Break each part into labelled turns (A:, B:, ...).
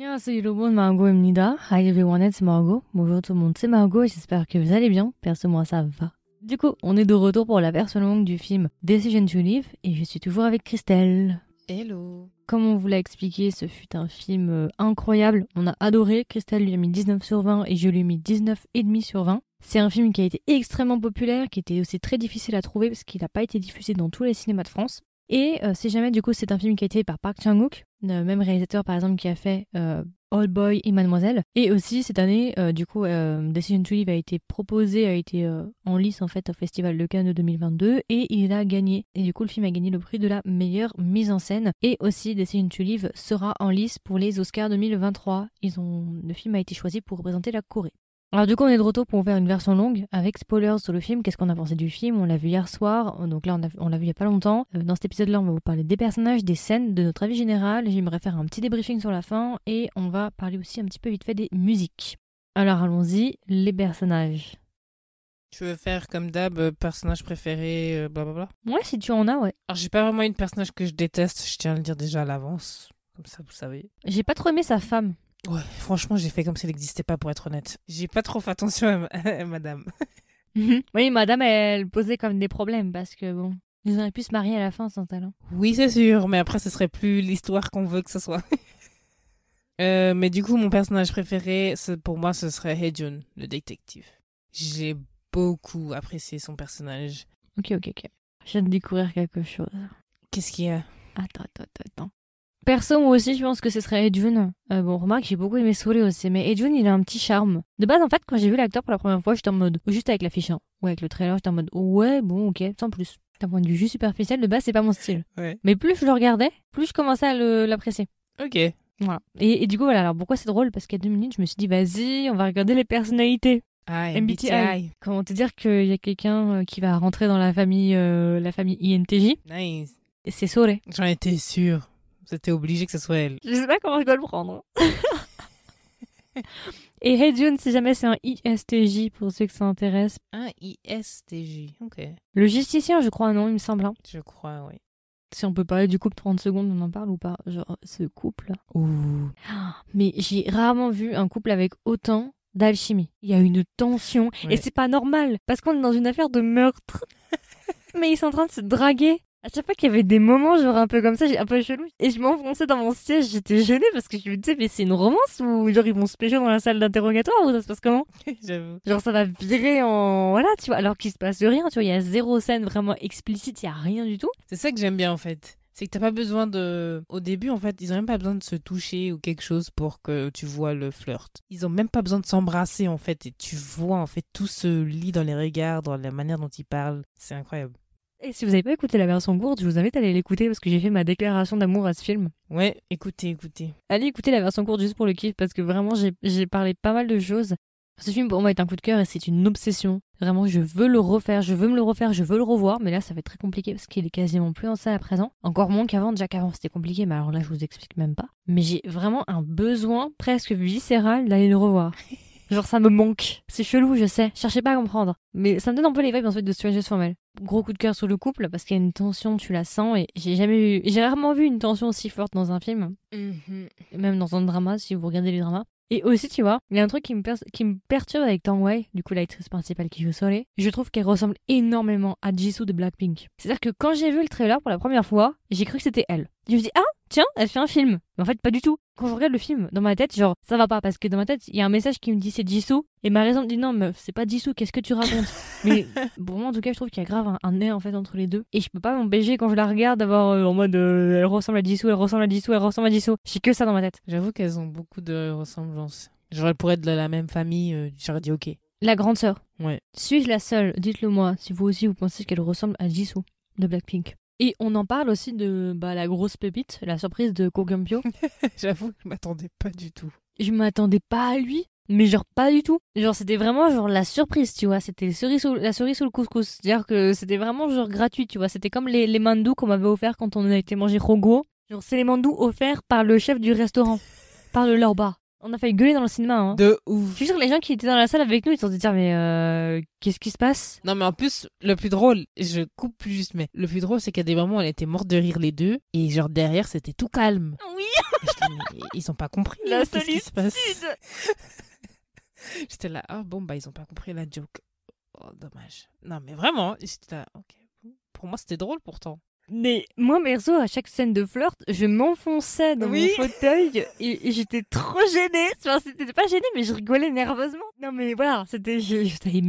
A: Bonjour Margot Hi everyone, it's Margot. Bonjour tout le monde, c'est Margot et j'espère que vous allez bien. Perso, moi ça va. Du coup, on est de retour pour la version longue du film Decision to Live et je suis toujours avec Christelle. Hello. Comme on vous l'a expliqué, ce fut un film euh, incroyable. On a adoré. Christelle lui a mis 19 sur 20 et je lui ai mis 19,5 sur 20. C'est un film qui a été extrêmement populaire, qui était aussi très difficile à trouver parce qu'il n'a pas été diffusé dans tous les cinémas de France. Et euh, si jamais, du coup, c'est un film qui a été par Park chang wook le euh, même réalisateur, par exemple, qui a fait euh, Old Boy et Mademoiselle. Et aussi, cette année, du coup, Decision to Live a été proposé, a été en lice, en fait, au Festival de Cannes de 2022, et il a gagné. Et du coup, le film a gagné le prix de la meilleure mise en scène. Et aussi, Decision to Live sera en lice pour les Oscars 2023. Ils ont... Le film a été choisi pour représenter la Corée. Alors du coup, on est de retour pour faire une version longue avec spoilers sur le film. Qu'est-ce qu'on a pensé du film On l'a vu hier soir, donc là on l'a vu il n'y a pas longtemps. Euh, dans cet épisode-là, on va vous parler des personnages, des scènes, de notre avis général. J'aimerais faire un petit débriefing sur la fin et on va parler aussi un petit peu vite fait des musiques. Alors allons-y, les personnages.
B: Tu veux faire comme d'hab, euh, personnage préféré, blablabla euh, Ouais, si tu en as, ouais. Alors j'ai pas vraiment une personnage que je déteste, je tiens à le dire déjà à l'avance, comme ça vous savez. J'ai pas trop aimé sa femme. Ouais, franchement, j'ai fait comme si elle n'existait pas, pour être honnête. J'ai pas trop fait attention à, madame. oui, madame, elle
A: posait comme des problèmes parce que bon, ils auraient pu se marier à la fin sans talent.
B: Oui, c'est sûr, mais après, ce serait plus l'histoire qu'on veut que ce soit. Euh, mais du coup, mon personnage préféré, pour moi, ce serait Hejun, le détective. J'ai beaucoup apprécié son personnage.
A: Ok, ok, ok. Je viens de découvrir quelque chose. Qu'est-ce qu'il y a Attends, attends, attends. Perso, moi aussi, je pense que ce serait Edwin. Euh, bon, remarque, j'ai beaucoup aimé Souris aussi, mais Edwin, il a un petit charme. De base, en fait, quand j'ai vu l'acteur pour la première fois, j'étais en mode, juste avec l'affiche, hein. ou avec le trailer, j'étais en mode, ouais, bon, ok, sans plus. D'un point de vue juste superficiel, de base, c'est pas mon style. Mais plus je le regardais, plus je commençais à l'apprécier. Ok. Et, du coup, voilà, alors pourquoi c'est drôle Parce qu'à deux minutes, je me suis dit, vas-y, on va regarder les personnalités. Ah, MBTI. Comment te dire qu'il y a quelqu'un euh, qui va rentrer dans la famille, euh, la famille INTJ Nice. C'est Souris. J'en étais sûre.
B: C'était obligé que ce soit elle. Je sais pas comment je dois le prendre. Hein.
A: Et Hey June, si jamais c'est un ISTJ pour ceux que ça intéresse.
B: Un ISTJ, ok.
A: Le justicien, je crois, non, il me semble. hein. Je crois, oui. Si on peut parler du couple 30 secondes, on en parle ou pas Genre, ce couple. Mais j'ai rarement vu un couple avec autant d'alchimie. Il y a une tension. Et c'est pas normal. Parce qu'on est dans une affaire de meurtre. Mais ils sont en train de se draguer. Je chaque pas qu'il y avait des moments genre un peu comme ça, j'ai un peu chelou, et je m'enfonçais dans mon siège, j'étais gênée parce que je me disais, mais c'est une romance ou genre ils vont se pécher dans la salle d'interrogatoire ou ça se passe comment
B: J'avoue. Genre
A: ça va virer en. Voilà, tu vois, alors qu'il se passe rien, tu vois, il y a zéro scène vraiment explicite, il y a rien du tout.
B: C'est ça que j'aime bien en fait c'est que t'as pas besoin de au début en fait ils ont même pas besoin de se toucher ou quelque chose pour que tu vois le flirt ils ont même pas besoin de s'embrasser en fait et tu vois en fait tout ce lit dans les regards dans la manière dont ils parlent c'est incroyable
A: et si vous n'avez pas écouté la version courte, je vous invite à aller l'écouter parce que j'ai fait ma déclaration d'amour à ce film.
B: Ouais, écoutez, écoutez.
A: Allez écouter la version courte juste pour le kiff parce que vraiment j'ai parlé pas mal de choses. Ce film pour moi est un coup de cœur et c'est une obsession. Vraiment, je veux le refaire, je veux me le refaire, je veux le revoir, mais là ça va être très compliqué parce qu'il est quasiment plus en salle à présent. Encore moins qu'avant, déjà qu'avant c'était compliqué, mais alors là je vous explique même pas. Mais j'ai vraiment un besoin presque viscéral d'aller le revoir. Genre, ça me manque. C'est chelou, je sais. Cherchez pas à comprendre. Mais ça me donne un peu les vibes, en fait, de sur Formel. Gros coup de cœur sur le couple, parce qu'il y a une tension, tu la sens, et j'ai jamais eu, j'ai rarement vu une tension aussi forte dans un film. Mm-hmm. Même dans un drama, si vous regardez les dramas. Et aussi, tu vois, il y a un truc qui me, qui me perturbe avec Tang Wei, du coup l'actrice principale qui joue Soleil. Je trouve qu'elle ressemble énormément à Jisoo de Blackpink. C'est-à-dire que quand j'ai vu le trailer pour la première fois, j'ai cru que c'était elle. Je me dis ah tiens, elle fait un film. Mais en fait, pas du tout quand je regarde le film, dans ma tête, genre, ça va pas, parce que dans ma tête, il y a un message qui me dit c'est Jisoo, et ma raison me dit non, meuf, c'est pas Jisoo, qu'est-ce que tu racontes Mais bon moi, en tout cas, je trouve qu'il y a grave un, nez en fait entre les deux, et je peux pas m'empêcher quand je la regarde d'avoir euh, en mode euh, elle ressemble à Jisoo, elle ressemble à Jisoo, elle ressemble à Jisoo. J'ai que ça dans ma tête. J'avoue qu'elles ont
B: beaucoup de ressemblances. Genre, elles pourraient être de la même famille, euh, j'aurais dit ok.
A: La grande sœur. Ouais. Suis-je la seule Dites-le moi si vous aussi vous pensez qu'elle ressemble à Jisoo de Blackpink. Et on en parle aussi de bah, la grosse pépite, la surprise de Kogumpio. J'avoue, je m'attendais pas du tout. Je m'attendais pas à lui, mais genre pas du tout. Genre c'était vraiment genre la surprise, tu vois. C'était la cerise sous le couscous. C'est-à-dire que c'était vraiment genre gratuit, tu vois. C'était comme les, les mandous qu'on m'avait offert quand on a été manger Rogo. Genre c'est les mandous offerts par le chef du restaurant, par le Lorba. On a failli gueuler dans le cinéma. Hein. De ouf.
B: Je suis sûr que les gens qui étaient dans la salle avec nous, ils se sont dit, mais euh, qu'est-ce qui se passe Non, mais en plus, le plus drôle, je coupe plus juste, mais le plus drôle, c'est qu'à des moments, on était mortes de rire les deux, et genre derrière, c'était tout calme. Oui Ils ont pas compris. La solitude qui se passe J'étais là, oh bon, bah ils ont pas compris la joke. Oh, dommage. Non, mais vraiment, j'étais là, ok. Pour moi, c'était drôle pourtant.
A: Mais moi, Merzo, à chaque scène de flirt, je m'enfonçais dans mon fauteuil et, j'étais trop gênée. c'était pas gêné, mais je rigolais nerveusement. Non, mais voilà, c'était. mais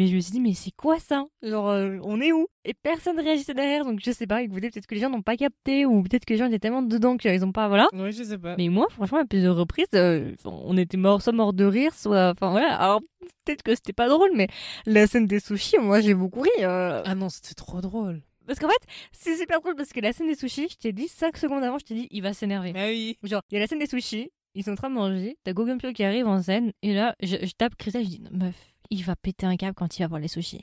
A: je me suis dit, mais c'est quoi ça Genre, euh, on est où Et personne réagissait derrière, donc je sais pas. peut-être que les gens n'ont pas capté ou peut-être que les gens étaient tellement dedans qu'ils ont pas. Voilà. Oui, je sais pas. Mais moi, franchement, à plusieurs reprises, euh, on était mort, soit mort de rire, soit. Enfin, voilà. Alors, peut-être que c'était pas drôle, mais la scène des sushis, moi, j'ai beaucoup ri. Euh. Ah non, c'était trop drôle. Parce qu'en fait, c'est super cool parce que la scène des sushis, je t'ai dit 5 secondes avant, je t'ai dit, il va s'énerver. Mais bah oui. Genre, il y a la scène des sushis, ils sont en train de manger, t'as Gogumpio qui arrive en scène, et là, je, tape tape et je dis, meuf, il va péter un câble quand il va voir les sushis.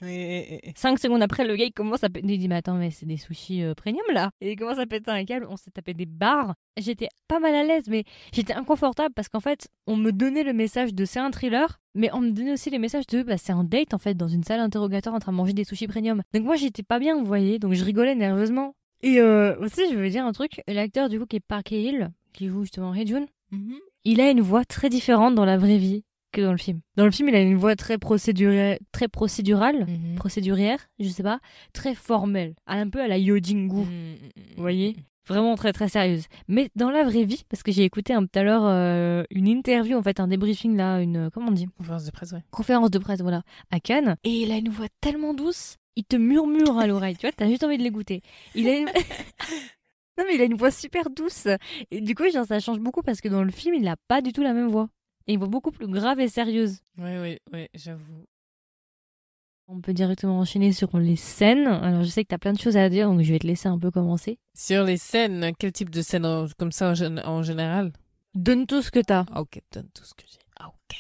A: Cinq secondes après, le gars il commence à péter. Il dit Mais attends, mais c'est des sushis euh, premium là Et il commence à péter un câble. On s'est tapé des barres. J'étais pas mal à l'aise, mais j'étais inconfortable parce qu'en fait, on me donnait le message de c'est un thriller, mais on me donnait aussi les messages de bah, c'est un date en fait dans une salle interrogatoire en train de manger des sushis premium. Donc moi j'étais pas bien, vous voyez, donc je rigolais nerveusement. Et euh, aussi, je veux dire un truc l'acteur du coup qui est Park Hill, qui joue justement Red mm-hmm. il a une voix très différente dans la vraie vie que dans le film. Dans le film, il a une voix très, très procédurale, mhm. procédurière, je sais pas, très formelle, un peu à la Yodingu, mhm. vous voyez Vraiment très très sérieuse. Mais dans la vraie vie, parce que j'ai écouté un, tout à l'heure euh, une interview, en fait, un débriefing là, une. Euh, comment on dit Conférence de presse, ouais. Conférence de presse, voilà, à Cannes. Et il a une voix tellement douce, il te murmure à l'oreille, tu vois, t'as juste envie de l'écouter. Il a une... Non mais il a une voix super douce. Et du coup, genre, ça change beaucoup parce que dans le film, il n'a pas du tout la même voix et beaucoup plus grave et sérieuse.
B: Oui, oui, oui, j'avoue.
A: On peut directement enchaîner sur les scènes. Alors, je sais que tu as plein de choses à dire, donc je vais te laisser un peu commencer.
B: Sur les scènes, quel type de scène comme ça en, général Donne tout ce que tu as. Ah, ok, donne tout ce que j'ai. Ah, ok.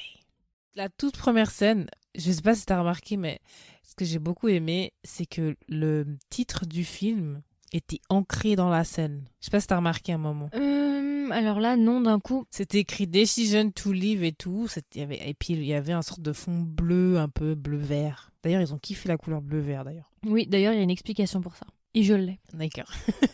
B: La toute première scène, je sais pas si tu as remarqué, mais ce que j'ai beaucoup aimé, c'est que le titre du film, était ancré dans la scène. Je sais pas si t'as remarqué un moment. Euh, alors là, non, d'un coup. C'était écrit Decision to Live et tout. et puis il y avait un sorte de fond bleu, un peu bleu-vert. D'ailleurs, ils ont kiffé la couleur bleu-vert d'ailleurs.
A: Oui, d'ailleurs, il y a une explication pour ça. Et je l'ai.
B: D'accord.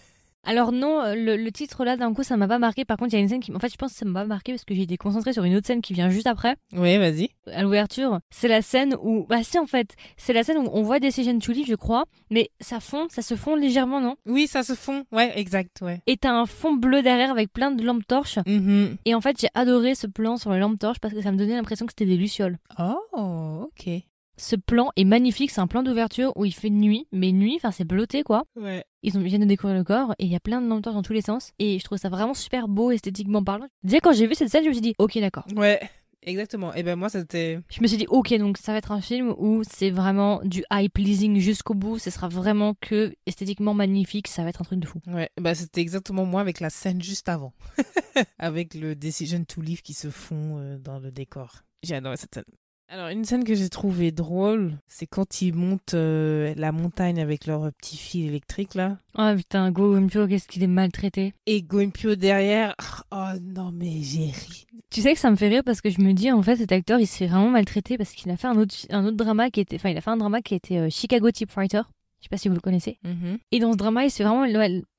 A: Alors non, euh, le, titre là d'un coup ça m'a pas marqué. Par contre, il y a une scène qui, en fait, je pense que ça m'a pas marqué parce que j'ai été concentrée sur une autre scène qui vient juste après. Oui, vas-y. Euh, à l'ouverture, c'est la scène où, bah si en fait, c'est la scène où on voit des to Live, je crois, mais ça fond, ça se fond légèrement, non Oui, ça se fond. Ouais, exact, ouais. Et t'as un fond bleu derrière avec plein de lampes torches. Mm -hmm. Et en fait, j'ai adoré ce plan sur les lampes torches parce que ça me donnait l'impression que c'était des lucioles. Oh, ok. Ce plan est magnifique, c'est un plan d'ouverture où il fait nuit, mais nuit, enfin c'est blotté quoi. Ouais. Ils, ont, viennent de découvrir le corps et il y a plein de mentors dans tous les sens. Et je trouve ça vraiment super beau esthétiquement parlant. Déjà, quand j'ai vu cette scène, je me suis dit, ok, d'accord.
B: Ouais. Exactement. Et ben moi, c'était. Je me suis dit,
A: ok, donc ça va être un film où c'est vraiment du eye pleasing jusqu'au bout. Ce sera vraiment que esthétiquement magnifique. Ça va être un truc de fou.
B: Ouais. Ben c'était exactement moi avec la scène juste avant, avec le decision to leave qui se fond euh, dans le décor. J'ai adoré cette scène. Alors, une scène que j'ai trouvée drôle, c'est quand ils montent euh, la montagne avec leur petit fil électrique, là.
A: Oh putain, Go qu'est-ce qu'il est maltraité. Et Go derrière,
B: oh non, mais j'ai ri.
A: Tu sais que ça me fait rire parce que je me dis, en fait, cet acteur, il s'est vraiment maltraité parce qu'il a fait un autre, un autre drama qui était, enfin, il a fait un drama qui était euh, Chicago Typewriter. Je sais pas si vous le connaissez. Mm-hmm. Et dans ce drama, il s'est vraiment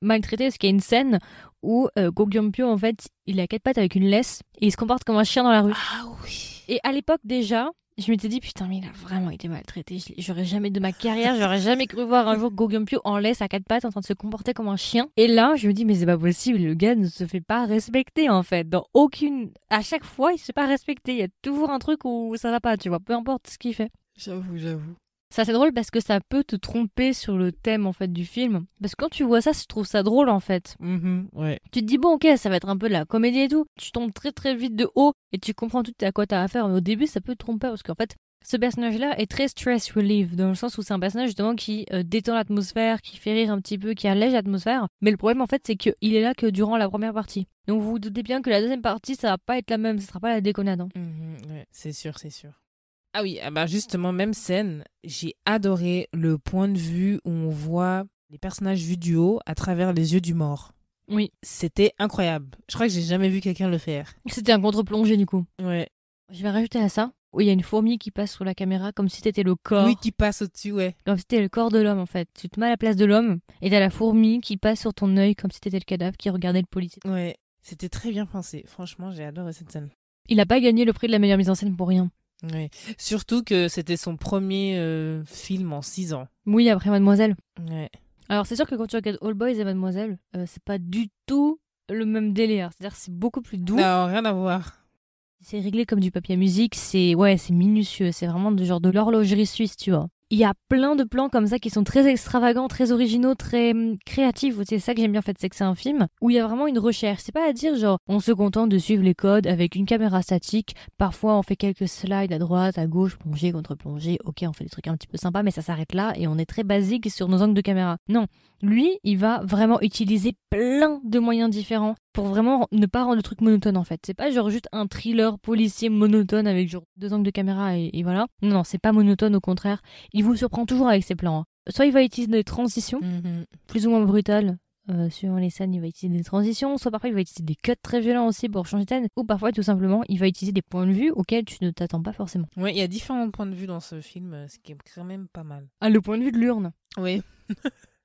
A: maltraité parce qu'il y a une scène où euh, Go en fait, il a quatre pattes avec une laisse et il se comporte comme un chien dans la rue. Ah oui. Et à l'époque déjà, je m'étais dit, putain, mais il a vraiment été maltraité. J'aurais jamais de ma carrière, j'aurais jamais cru voir un jour Gogumpio en laisse à quatre pattes en train de se comporter comme un chien. Et là, je me dis, mais c'est pas possible, le gars ne se fait pas respecter, en fait. Dans aucune, à chaque fois, il se fait pas respecter. Il y a toujours un truc où ça va pas, tu vois, peu importe ce qu'il fait.
B: J'avoue, j'avoue.
A: Ça c'est drôle parce que ça peut te tromper sur le thème en fait du film. Parce que quand tu vois ça, tu trouves ça drôle en fait. Mm-hmm, tu te dis bon ok, ça va être un peu de la comédie et tout. Tu tombes très très vite de haut et tu comprends tout à quoi t'as affaire. Mais au début, ça peut te tromper parce qu'en fait, ce personnage-là est très stress relief, dans le sens où c'est un personnage justement qui euh, détend l'atmosphère, qui fait rire un petit peu, qui allège l'atmosphère. Mais le problème en fait, c'est qu'il est là que durant la première partie. Donc vous vous doutez bien que la deuxième partie, ça va pas être la même, ce sera pas la déconnade. Hein.
B: Mm-hmm, c'est sûr, c'est sûr. Ah oui, ah bah justement, même scène, j'ai adoré le point de vue où on voit les personnages vus du haut à travers les yeux du mort. Oui. C'était incroyable. Je crois que j'ai jamais vu quelqu'un le faire. C'était
A: un contre-plongée du coup. Ouais. Je vais rajouter à ça où il y a une fourmi qui passe sur la caméra comme si c'était le corps. Oui, qui passe au-dessus, ouais. Comme si c'était le corps de l'homme en fait. Tu te mets à la place de l'homme et t'as la fourmi qui passe sur ton oeil comme si c'était le cadavre qui regardait le policier. Ouais.
B: C'était très bien pensé. Franchement, j'ai adoré cette scène. Il n'a pas gagné le prix de la meilleure mise en scène pour rien. Surtout que c'était son premier euh, film en 6 ans. Oui, après Mademoiselle.
A: Alors c'est sûr que quand tu regardes All Boys et Mademoiselle, euh, c'est pas du tout le même délire. C'est-à-dire c'est beaucoup plus doux. Non, rien à voir. C'est réglé comme du papier à musique, c'est ouais, c'est minutieux, c'est vraiment du genre de l'horlogerie suisse, tu vois il y a plein de plans comme ça qui sont très extravagants, très originaux, très hum, créatifs. C'est ça que j'aime bien en fait, c'est que c'est un film où il y a vraiment une recherche. C'est pas à dire genre on se contente de suivre les codes avec une caméra statique. Parfois on fait quelques slides à droite, à gauche, plongée, contre-plongée. Ok, on fait des trucs un petit peu sympas, mais ça s'arrête là et on est très basique sur nos angles de caméra. Non, lui, il va vraiment utiliser plein de moyens différents pour vraiment ne pas rendre le truc monotone en fait. C'est pas genre juste un thriller policier monotone avec genre deux angles de caméra et, voilà. Non, non, c'est pas monotone, au contraire. Il vous surprend toujours avec ses plans. Hein. Soit il va utiliser des transitions, mm-hmm. plus ou moins brutales, euh, suivant les scènes, il va utiliser des transitions, soit parfois il va utiliser des cuts très violents aussi pour changer de scène, ou parfois tout simplement il va utiliser des points de vue auxquels tu ne t'attends pas forcément.
B: Oui, il y a différents points de vue dans ce film, euh, ce qui est quand même pas mal.
A: Ah, le point de vue de l'urne Oui.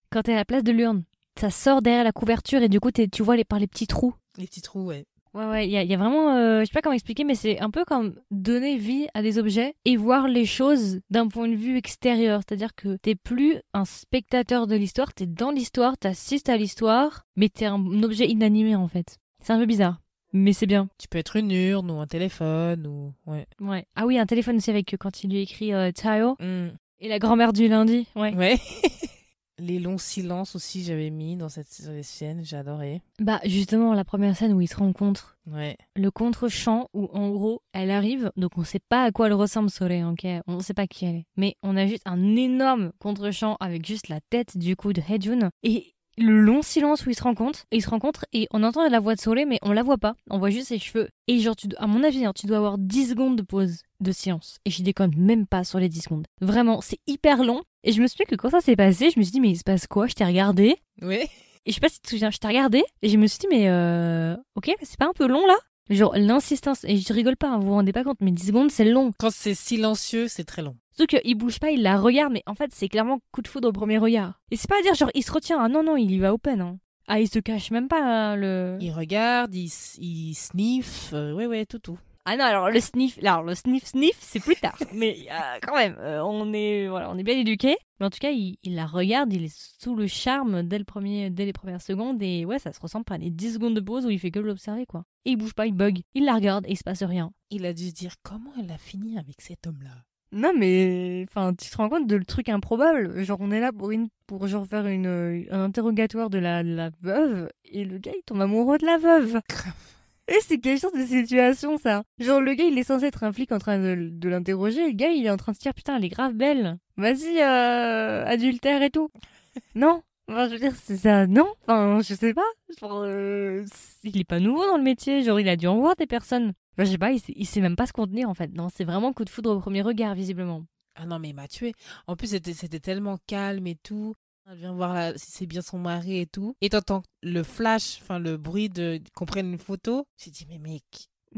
A: quand t'es à la place de l'urne, ça sort derrière la couverture et du coup, tu vois les, par les petits trous. Les petits trous, ouais. Ouais, ouais, il y, y a, vraiment, euh, je sais pas comment expliquer, mais c'est un peu comme donner vie à des objets et voir les choses d'un point de vue extérieur. C'est-à-dire que t'es plus un spectateur de l'histoire, t'es dans l'histoire, t'assistes à l'histoire, mais t'es un objet inanimé en fait. C'est un peu bizarre. Mais c'est
B: bien. Tu peux être une urne ou un téléphone ou. Ouais.
A: ouais. Ah oui, un téléphone aussi avec quand il lui écrit euh, Tao mmh. ». Et la grand-mère du lundi. Ouais. Ouais.
B: les longs silences aussi, j'avais mis dans cette scène, j'adorais Bah, justement,
A: la première scène où ils se rencontrent. Ouais. Le contre-champ où, en gros, elle arrive, donc on sait pas à quoi elle ressemble, Soleil, ok On sait pas qui elle est. Mais on a juste un énorme contre-champ avec juste la tête, du coup, de Hejun. Et le long silence où ils se rencontrent, et ils se rencontrent, et on entend la voix de Soleil, mais on la voit pas, on voit juste ses cheveux. Et genre, tu, à mon avis, hein, tu dois avoir 10 secondes de pause de silence, et je déconne même pas sur les 10 secondes. Vraiment, c'est hyper long, et je me suis dit que quand ça s'est passé, je me suis dit, mais il se passe quoi Je t'ai regardé. Oui. Et je sais pas si tu te souviens, je t'ai regardé, et je me suis dit, mais euh, ok, c'est pas un peu long là Genre l'insistance, et je rigole pas, hein, vous vous rendez pas compte, mais 10 secondes c'est long. Quand c'est
B: silencieux, c'est très long.
A: Surtout qu'il bouge pas, il la regarde, mais en fait, c'est clairement coup de foudre au premier regard. Et c'est pas à dire genre il se retient, ah non, non, il y va open. Hein. Ah, il se cache même pas, hein, le. Il regarde,
B: il, sniff sniffe, euh, ouais, ouais, tout, tout.
A: Ah non, alors le sniff, alors le sniff, sniff, c'est plus tard. mais euh, quand même, euh, on est, voilà, on est bien éduqué. Mais en tout cas, il, la regarde, il est sous le charme dès le premier, dès les premières secondes et ouais, ça se ressemble pas. Les 10 secondes de pause où il fait que l'observer quoi. Et il bouge pas, il bug, il la regarde et il se passe rien. Il a dû se dire comment elle a fini avec cet homme-là. Non, mais enfin, tu te rends compte de le truc improbable. Genre, on est là pour une pour genre faire une euh, un interrogatoire de la, la veuve et le gars il tombe amoureux de la veuve. Et c'est quelque chose de situation ça Genre le gars il est censé être un flic en train de, de l'interroger, le gars il est en train de se dire putain elle est grave belle, vas-y euh, adultère et tout. non Enfin, je veux dire, c'est ça, non Enfin, je sais pas.
B: Genre, euh,
A: il est pas nouveau dans le métier, genre il a dû en voir des personnes je sais pas, il sait, même pas se contenir en fait. Non, c'est vraiment coup de foudre
B: au premier regard, visiblement. Ah non, mais il m'a tué. En plus, c'était tellement calme et tout. Elle vient voir si c'est bien son mari et tout. Et t'entends le flash, enfin le bruit de qu'on prenne une photo. J'ai dit, mais mec.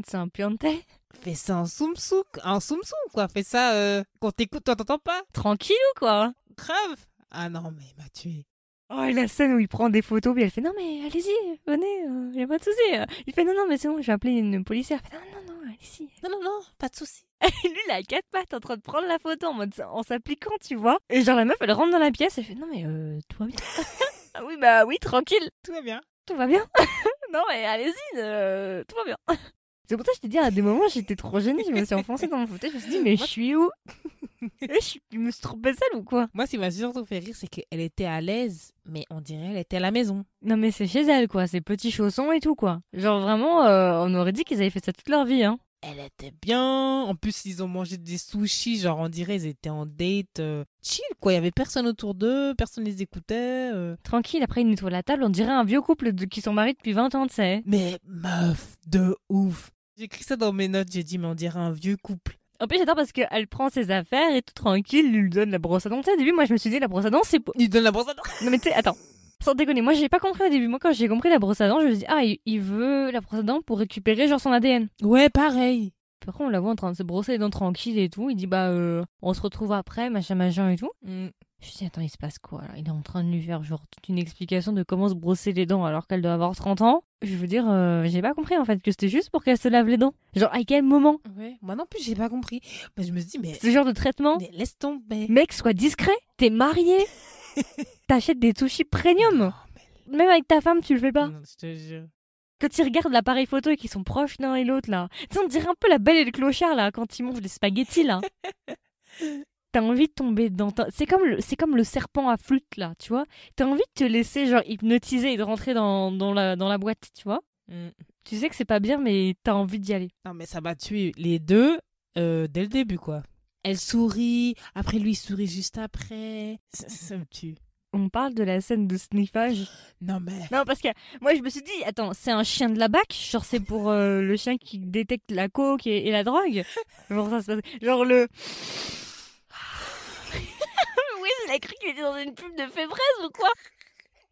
B: C'est un pianté. Fais ça en soum en soum quoi. Fais ça euh, quand t'écoute, toi t'entends pas. Tranquille ou quoi Grave. Ah non, mais il m'a tué.
A: Oh, et la scène où il prend des photos, puis elle fait non,
B: mais allez-y, venez, euh, y'a pas de souci.
A: Il fait non, non, mais c'est bon, j'ai appelé une policière. Elle fait, non, non, non, allez-y. Non, non, non, pas de souci. Et lui, il a quatre pattes, en train de prendre la photo en mode en s'appliquant, tu vois. Et genre, la meuf, elle rentre dans la pièce, elle fait non, mais euh, tout va bien. Ah oui, bah oui, tranquille. Tout va bien. Tout va bien. non, mais allez-y,
B: euh, tout va bien. C'est pour ça que je t'ai dit à des moments j'étais trop gênée, je me suis enfoncée dans mon fauteuil, je me suis dit mais je suis où je, me suis trompée seule ou quoi Moi ce qui m'a surtout fait rire c'est qu'elle était à l'aise mais on dirait elle était à la maison.
A: Non mais c'est chez elle quoi, ses petits chaussons et tout quoi. Genre vraiment euh, on aurait dit qu'ils avaient fait ça toute leur vie hein.
B: Elle était bien, en plus ils ont mangé des sushis, genre on dirait ils étaient en date euh, chill quoi, il y avait personne autour d'eux, personne les
A: écoutait. Euh. Tranquille, après ils nettoient la table, on dirait un vieux couple qui sont mariés depuis 20 ans, tu sais. Mais
B: meuf, de ouf. J'ai écrit ça dans mes notes, j'ai dit, mais on dirait un vieux couple. En plus, j'adore parce qu'elle prend ses affaires et tout tranquille, lui donne la brosse à dents. au début, moi, je me suis dit, la brosse à dents, c'est. Il donne la brosse
A: à dents Non, mais tu sais, attends. Sans déconner, moi j'ai pas compris au début. Moi quand j'ai compris la brosse à dents, je me suis dit, ah, il veut la brosse à dents pour récupérer genre son ADN. Ouais, pareil. Après, on la voit en train de se brosser les dents tranquille et tout. Il dit, bah, euh, on se retrouve après, machin, machin et tout. Mm. Je me dis, attends, il se passe quoi Il est en train de lui faire genre toute une explication de comment se brosser les dents alors qu'elle doit avoir 30 ans. Je veux dire, euh, j'ai pas compris en fait que c'était juste pour qu'elle se lave les dents. Genre, à quel moment
B: ouais, Moi non plus, j'ai pas compris. je me dis, mais.
A: Ce genre de traitement laisse tomber. Mec, sois discret. T'es marié. T'achètes des sushis premium. Même avec ta femme, tu le fais pas quand ils regardent l'appareil photo et qu'ils sont proches l'un et l'autre là. Tu on dirait un peu la belle et le clochard là quand ils mangent des spaghettis là. T'as envie de tomber dans c'est comme le c'est comme le serpent à flûte là, tu vois. T'as envie de te laisser genre hypnotiser et de rentrer dans, dans la dans la boîte, tu vois.
B: Mm. Tu sais que c'est pas bien mais t'as envie d'y aller. Non mais ça m'a tué les deux euh, dès le début quoi. Elle sourit, après lui il sourit juste après. ça me tue on
A: parle de la scène de sniffage. Non mais. Non parce que moi je me suis dit attends c'est un chien de la bac genre c'est pour euh, le chien qui détecte la coke et, et la drogue genre ça se passe genre
B: le. oui il a cru qu'il était dans une pub de févresse ou quoi.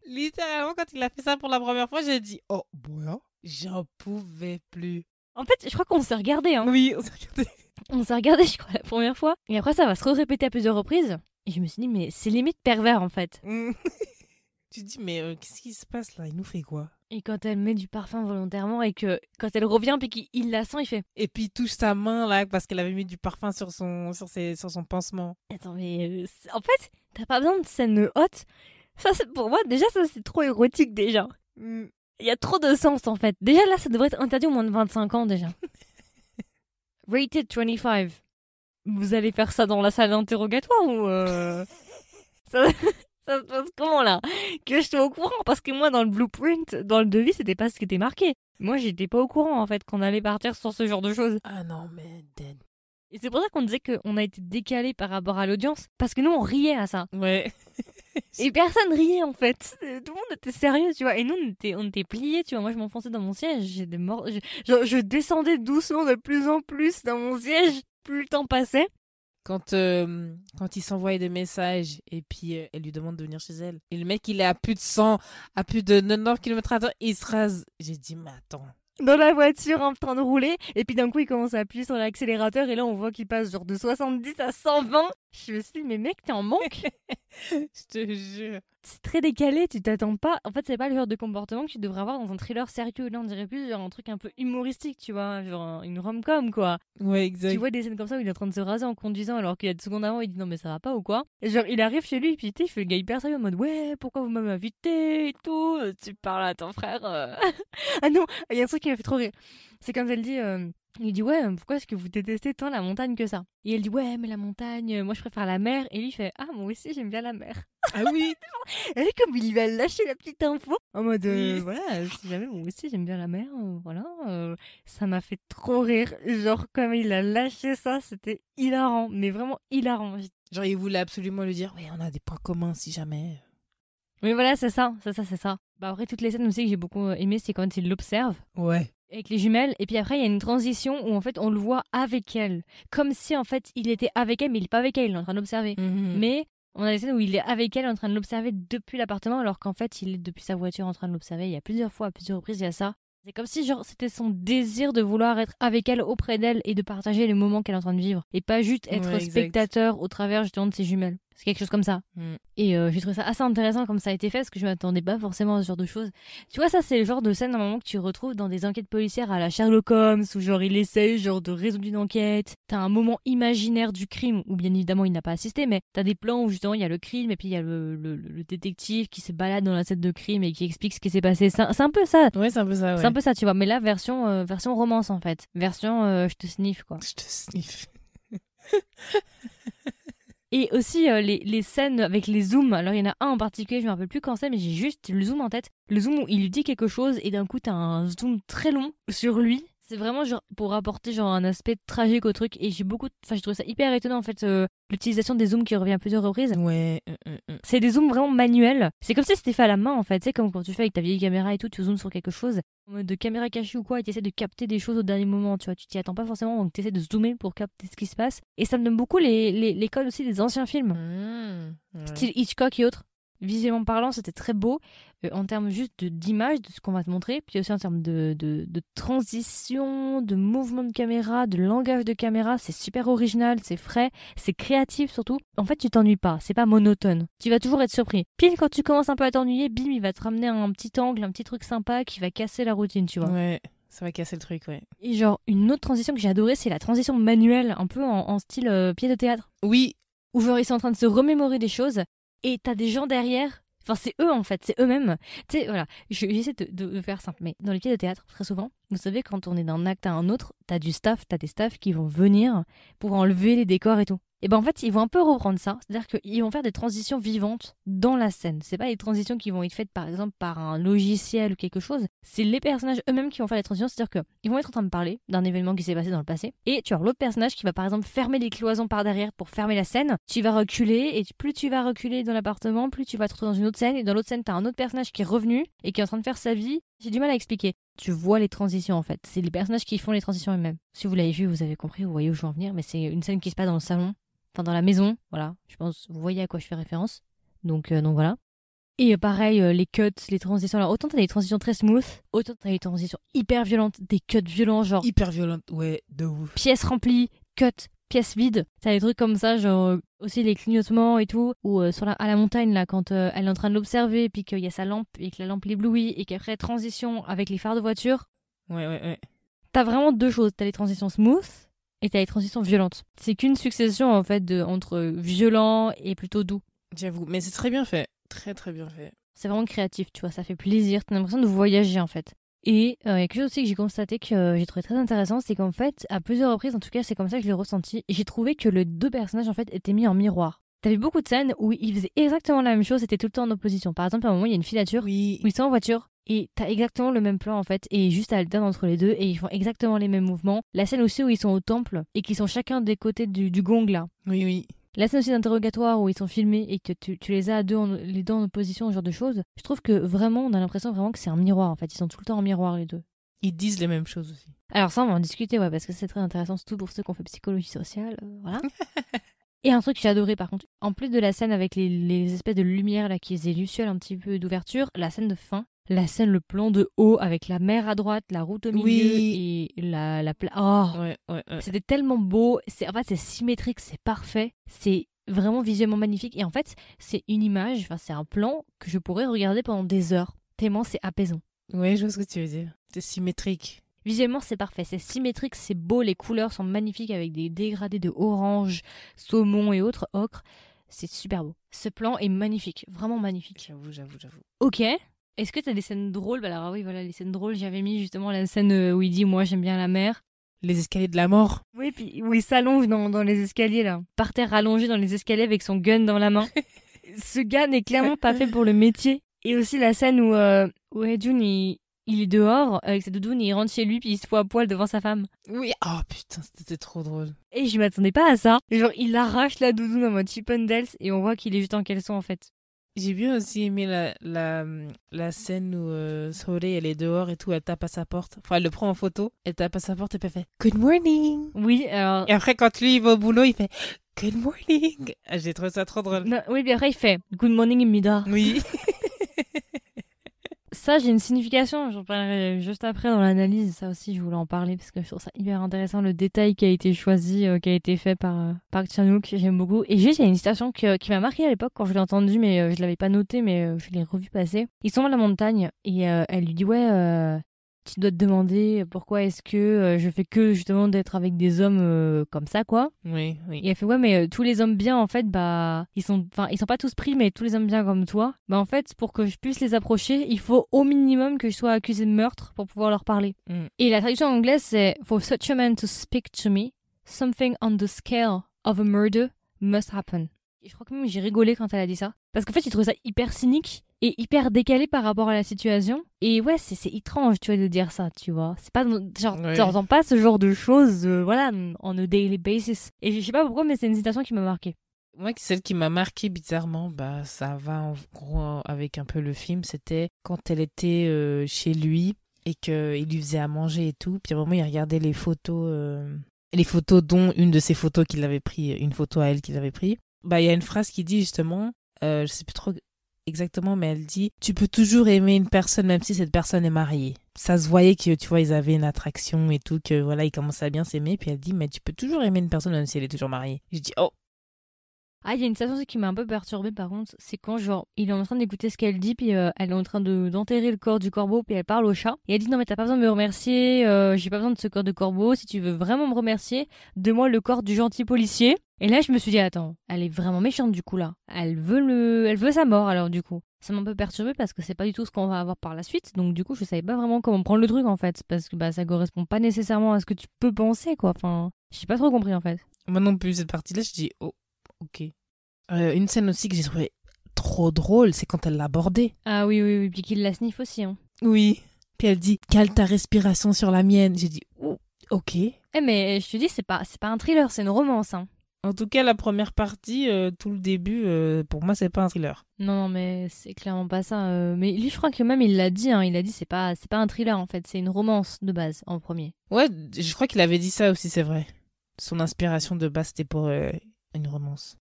B: Littéralement quand il a fait ça pour la première fois j'ai dit oh bon j'en pouvais plus. En
A: fait je crois qu'on s'est regardé hein. Oui on s'est regardé. on s'est regardé je crois la première fois et après ça va se répéter à plusieurs reprises et je me suis dit, mais c'est limite pervers en fait. Mm.
B: tu te dis, mais euh, qu'est-ce qui se passe là Il nous fait quoi Et
A: quand elle met du parfum volontairement
B: et que quand elle revient puis qu'il la sent, il fait. Et puis il touche sa main là parce qu'elle avait mis du parfum sur son, sur ses, sur son pansement. Attends, mais euh, en fait, t'as pas besoin de scène haute.
A: Ça, pour moi, déjà, ça c'est trop érotique déjà. Mm. Il y a trop de sens en fait. Déjà là, ça devrait être interdit au moins de 25 ans déjà. Rated 25. Vous allez faire ça dans la salle d'interrogatoire ou euh... ça, se passe comment là Que je sois au courant parce que moi dans le blueprint, dans le devis, c'était pas ce qui était marqué. Moi j'étais pas au courant en fait qu'on allait partir sur ce genre de choses. Ah
B: non mais
A: Et c'est pour ça qu'on disait qu'on a été décalé par rapport à l'audience, parce que nous on riait à ça. Ouais. et personne riait en fait. Tout le monde était sérieux, tu vois. Et nous on était, on pliés, tu vois. Moi je m'enfonçais dans mon siège, j'ai
B: des je, descendais doucement de plus en plus dans mon siège plus le temps passait. Quand, euh, quand il s'envoie des messages et puis euh, elle lui demande de venir chez elle. Et le mec, il est à plus de 100, à plus de 99 km à il se rase. J'ai dit, mais attends. Dans la voiture en train de rouler, et puis d'un coup, il commence à appuyer sur l'accélérateur, et là, on voit qu'il passe genre de
A: 70 à 120. Je me suis dit, mais mec, t'es en manque.
B: Je te jure
A: c'est très décalé, tu t'attends pas. En fait, c'est pas le genre de comportement que tu devrais avoir dans un thriller sérieux. Là, on dirait plus genre un truc un peu humoristique, tu vois, genre une rom-com, quoi. Ouais, exact. Tu vois des scènes comme ça où il est en train de se raser en conduisant, alors qu'il y a deux secondes avant, il dit non, mais ça va pas ou quoi. Et genre, il arrive chez lui, puis il fait le gars hyper sérieux en mode ouais, pourquoi vous m'avez invité et tout. Tu parles à ton frère. Euh. ah non, il y a un truc qui m'a fait trop rire. C'est quand elle dit. Euh, il dit ouais, pourquoi est-ce que vous détestez tant la montagne que ça Et elle dit ouais, mais la montagne, euh, moi je préfère la mer. Et lui fait ah moi aussi j'aime bien la mer. Ah oui. et comme il va lâcher la petite info en mode euh, voilà, si jamais moi aussi j'aime bien la mer, euh,
B: voilà, ça m'a fait trop rire. Genre comme il a lâché ça, c'était hilarant, mais vraiment hilarant. Genre il voulait absolument lui dire oui, on a des points communs si jamais.
A: Oui voilà c'est ça, c'est ça c'est ça. Bah après toutes les scènes aussi que j'ai beaucoup aimé, c'est quand il l'observe. Ouais avec les jumelles. Et puis après, il y a une transition où en fait, on le voit avec elle. Comme si en fait, il était avec elle, mais il n'est pas avec elle, il est en train d'observer. Mhm. Mais on a des scènes où il est avec elle en train de l'observer depuis l'appartement, alors qu'en fait, il est depuis sa voiture en train de l'observer. Il y a plusieurs fois, à plusieurs reprises, il y a ça. C'est comme si genre c'était son désir de vouloir être avec elle, auprès d'elle et de partager les moments qu'elle est en train de vivre et pas juste être spectateur au travers justement de ses jumelles. C'est quelque chose comme ça. Mm. Et je euh, j'ai trouvé ça assez intéressant comme ça a été fait parce que je m'attendais pas forcément à ce genre de choses. Tu vois, ça, c'est le genre de scène normalement que tu retrouves dans des enquêtes policières à la Sherlock Holmes où genre il essaye genre de résoudre une enquête. T'as un moment imaginaire du crime où bien évidemment il n'a pas assisté, mais t'as des plans où justement il y a le crime et puis il y a le, le, détective qui se balade dans la scène de crime et qui explique ce qui s'est passé. C'est un, peu ça. Oui, c'est un peu ça. C'est un peu ça, tu vois. Mais là, version, euh, version romance en fait. Version euh, je te sniffe quoi. Je te sniffe. Et aussi euh, les, scènes avec les zooms. Alors il y en a un en particulier, je me rappelle plus quand c'est, mais j'ai juste le zoom en tête. Le zoom il lui dit quelque chose et d'un coup t'as un zoom très long sur lui c'est vraiment pour apporter genre un aspect tragique au truc et j'ai beaucoup enfin j'ai trouvé ça hyper étonnant en fait euh, l'utilisation des zooms qui revient à plusieurs reprises ouais euh, euh, c'est des zooms vraiment manuels c'est comme si c'était fait à la main en fait c'est comme quand tu fais avec ta vieille caméra et tout tu zooms sur quelque chose de caméra cachée ou quoi et tu essaies de capter des choses au dernier moment tu vois tu t'y attends pas forcément donc tu essaies de zoomer pour capter ce qui se passe et ça me donne beaucoup les, les, codes aussi des anciens films mmh, style Hitchcock et autres visuellement parlant c'était très beau euh, en termes juste d'image, de ce qu'on va te montrer, puis aussi en termes de, transition, de mouvement de caméra, de langage de caméra. C'est super original, c'est frais, c'est créatif surtout. En fait, tu t'ennuies pas, c'est pas monotone. Tu vas toujours être surpris. Pile quand tu commences un peu à t'ennuyer, bim, il va te ramener un petit angle, un petit truc sympa qui va casser la routine, tu vois. Ouais.
B: Ça va casser le truc, ouais.
A: Et genre, une autre transition que j'ai adorée, c'est la transition manuelle, un peu en, style euh, pied de théâtre. Oui. Où genre, ils sont en train de se remémorer des choses, et t'as des gens derrière Enfin, c'est eux en fait, c'est eux-mêmes. Tu sais, voilà, j'essaie de, faire simple, mais dans les pièces de théâtre, très souvent, vous savez, quand on est d'un acte à un autre, t'as du staff, t'as des staffs qui vont venir pour enlever les décors et tout et ben en fait ils vont un peu reprendre ça, c'est-à-dire qu'ils vont faire des transitions vivantes dans la scène. C'est pas des transitions qui vont être faites par exemple par un logiciel ou quelque chose, c'est les personnages eux-mêmes qui vont faire les transitions, c'est-à-dire qu'ils vont être en train de parler d'un événement qui s'est passé dans le passé, et tu as l'autre personnage qui va par exemple fermer les cloisons par derrière pour fermer la scène, tu vas reculer, et plus tu vas reculer dans l'appartement, plus tu vas te retrouver dans une autre scène, et dans l'autre scène t'as un autre personnage qui est revenu et qui est en train de faire sa vie, j'ai du mal à expliquer. Tu vois les transitions en fait. C'est les personnages qui font les transitions eux-mêmes. Si vous l'avez vu, vous avez compris, vous voyez où je veux en venir, mais c'est une scène qui se passe dans le salon enfin dans la maison, voilà. Je pense, vous voyez à quoi je fais référence. Donc, euh, donc voilà. Et euh, pareil, euh, les cuts, les transitions. Alors, autant t'as des transitions très smooth, autant t'as des transitions hyper violentes, des cuts violents, genre. Hyper violentes, ouais, de ouf. Pièce remplie, cut, pièce vide. T'as des trucs comme ça, genre aussi les clignotements et tout. Ou sur à la montagne, là, quand elle est en train de l'observer, puis qu'il y a sa lampe, et que la lampe l'éblouit, et qu'après, transition avec les phares de voiture. Ouais, ouais, ouais. T'as vraiment deux choses. T'as les transitions smooth, et t'as les transitions violentes. C'est qu'une succession en fait de entre violent et plutôt doux. J'avoue, mais c'est très bien fait, très très bien fait. C'est vraiment créatif, tu vois, ça fait plaisir, tu t'as l'impression de voyager en fait. Et euh, il y a quelque chose aussi que j'ai constaté que euh, j'ai trouvé très intéressant, c'est qu'en fait, à plusieurs reprises, en tout cas c'est comme ça que je l'ai ressenti, j'ai trouvé que les deux personnages en fait étaient mis en miroir. T'avais beaucoup de scènes où ils faisaient exactement la même chose, c'était tout le temps en opposition. Par exemple, à un moment, il y a une filature oui. où ils sont en voiture et t'as exactement le même plan en fait et juste à alterner entre les deux et ils font exactement les mêmes mouvements. La scène aussi où ils sont au temple et qu'ils sont chacun des côtés du, gong là. Oui oui. La scène aussi d'interrogatoire où ils sont filmés et que tu, tu les as à deux les dents en opposition, ce genre de choses, je trouve que vraiment on a l'impression vraiment que c'est un miroir en fait. Ils sont tout le temps en miroir les deux.
B: Ils disent les mêmes choses aussi.
A: Alors ça on va en discuter ouais parce que c'est très intéressant surtout pour ceux qui ont fait psychologie sociale, euh, voilà. Et un truc que j'ai adoré par contre, en plus de la scène avec les, les espèces de lumière là qui faisaient lucioles un petit peu d'ouverture, la scène de fin, la scène, le plan de haut avec la mer à droite, la route au milieu et la, la plage. Oh. C'était tellement beau. C'est, en fait, c'est symétrique, c'est parfait. C'est vraiment visuellement magnifique. Et en fait, c'est une image, enfin, c'est un plan que je pourrais regarder pendant des heures. Tellement c'est apaisant. Oui, je vois ce que tu veux dire. C'est symétrique. Visuellement, c'est parfait, c'est symétrique, c'est beau, les couleurs sont magnifiques avec des dégradés de orange, saumon et autres ocre. C'est super beau. Ce plan est magnifique, vraiment magnifique. J'avoue, j'avoue, j'avoue. Ok, est-ce que tu as des scènes drôles Bah Alors ah oui, voilà, les scènes drôles, j'avais mis justement la scène euh, où il dit Moi j'aime bien la mer. Les escaliers de la mort. Oui, puis où il s'allonge dans, les escaliers, là. Par terre allongé dans les escaliers avec son gun dans la main. Ce gars n'est clairement pas fait pour le métier. Et aussi la scène où, euh, où il, est dehors avec sa doudoune, il rentre chez lui puis il se fout à poil devant sa femme.
B: Oui, ah putain, c'était trop drôle. Et je m'attendais pas à ça.
A: Genre, il arrache la doudoune en mode Dels et on voit qu'il est juste en caleçon en fait.
B: J'ai bien aussi aimé la, la, scène où euh, Soleil, elle est dehors et tout, elle tape à sa porte. Enfin, elle le prend en photo, elle tape à sa porte et puis elle fait Good morning Oui, alors. Et après, quand lui, il va au boulot, il fait Good morning ah, J'ai trouvé ça trop drôle. oui, mais après, il fait Good morning, Mida. Oui.
A: ça, j'ai une signification. J'en parlerai juste après dans l'analyse. Ça aussi, je voulais en parler parce que je trouve ça hyper intéressant le détail qui a été choisi, euh, qui a été fait par euh, par J'aime beaucoup. Et juste, il y a une citation qui m'a marqué à l'époque quand je l'ai entendue, mais euh, je l'avais pas notée, mais je l'ai revue passer. Ils sont à la montagne et elle lui dit ouais, tu dois te demander pourquoi est-ce que euh, je fais que justement d'être avec des hommes euh, comme ça quoi.
B: Oui, oui. Et elle
A: fait ouais mais euh, tous les hommes bien en fait bah ils sont enfin ils sont pas tous pris mais tous les hommes bien comme toi bah en fait pour que je puisse les approcher il faut au minimum que je sois accusé de meurtre pour pouvoir leur parler. Mm. Et la traduction anglaise, c'est for such a man to speak to me something on the scale of a murder must happen je crois que même j'ai rigolé quand elle a dit ça. Parce qu'en fait, j'ai trouvé ça hyper cynique et hyper décalé par rapport à la situation. Et ouais, c'est étrange, tu vois, de dire ça, tu vois. C'est pas genre, pas ce genre de choses, euh, voilà, on a daily basis. Et je sais pas pourquoi, mais c'est une citation qui m'a marqué.
B: Moi, celle qui m'a marqué bizarrement, bah, ça va en gros avec un peu le film, c'était quand elle était euh, chez lui et qu'il lui faisait à manger et tout. Puis à un moment, il regardait les photos, euh, les photos dont une de ses photos qu'il avait pris, une photo à elle qu'il avait pris bah, il y a une phrase qui dit justement, euh, je sais plus trop exactement, mais elle dit Tu peux toujours aimer une personne même si cette personne est mariée. Ça se voyait que, tu vois, ils avaient une attraction et tout, que voilà, ils commençaient à bien s'aimer. Puis elle dit Mais tu peux toujours aimer une personne même si elle est toujours mariée. Je dis Oh
A: ah, il y a une situation qui m'a un peu perturbée par contre, c'est quand genre il est en train d'écouter ce qu'elle dit, puis euh, elle est en train de d'enterrer le corps du corbeau, puis elle parle au chat. Et elle dit non mais t'as pas besoin de me remercier, euh, j'ai pas besoin de ce corps de corbeau, si tu veux vraiment me remercier, donne-moi le corps du gentil policier. Et là je me suis dit attends, elle est vraiment méchante du coup là, elle veut le, elle veut sa mort alors du coup. Ça m'a un peu perturbée parce que c'est pas du tout ce qu'on va avoir par la suite, donc du coup je savais pas vraiment comment prendre le truc en fait, parce que bah ça
B: correspond pas nécessairement à ce que tu peux penser quoi. Enfin, j'ai pas trop compris en fait. Maintenant, non plus cette partie là je dis oh Ok. Euh, une scène aussi que j'ai trouvée trop drôle, c'est quand elle l'a
A: Ah oui, oui, oui, puis qu'il la sniffe aussi. Hein.
B: Oui. Puis elle dit cale ta respiration sur la mienne. J'ai dit oh, ok. Eh
A: mais je te dis c'est pas c'est pas un thriller, c'est une romance. Hein.
B: En tout cas la première partie, euh, tout le début, euh, pour moi c'est pas un thriller.
A: Non mais c'est clairement pas ça. mais lui je crois que même il l'a dit, hein, il a dit c'est pas c'est pas un thriller en fait, c'est une romance de base
B: en premier. Ouais, je crois qu'il avait dit ça aussi c'est vrai. Son inspiration de base c'était pour une romance.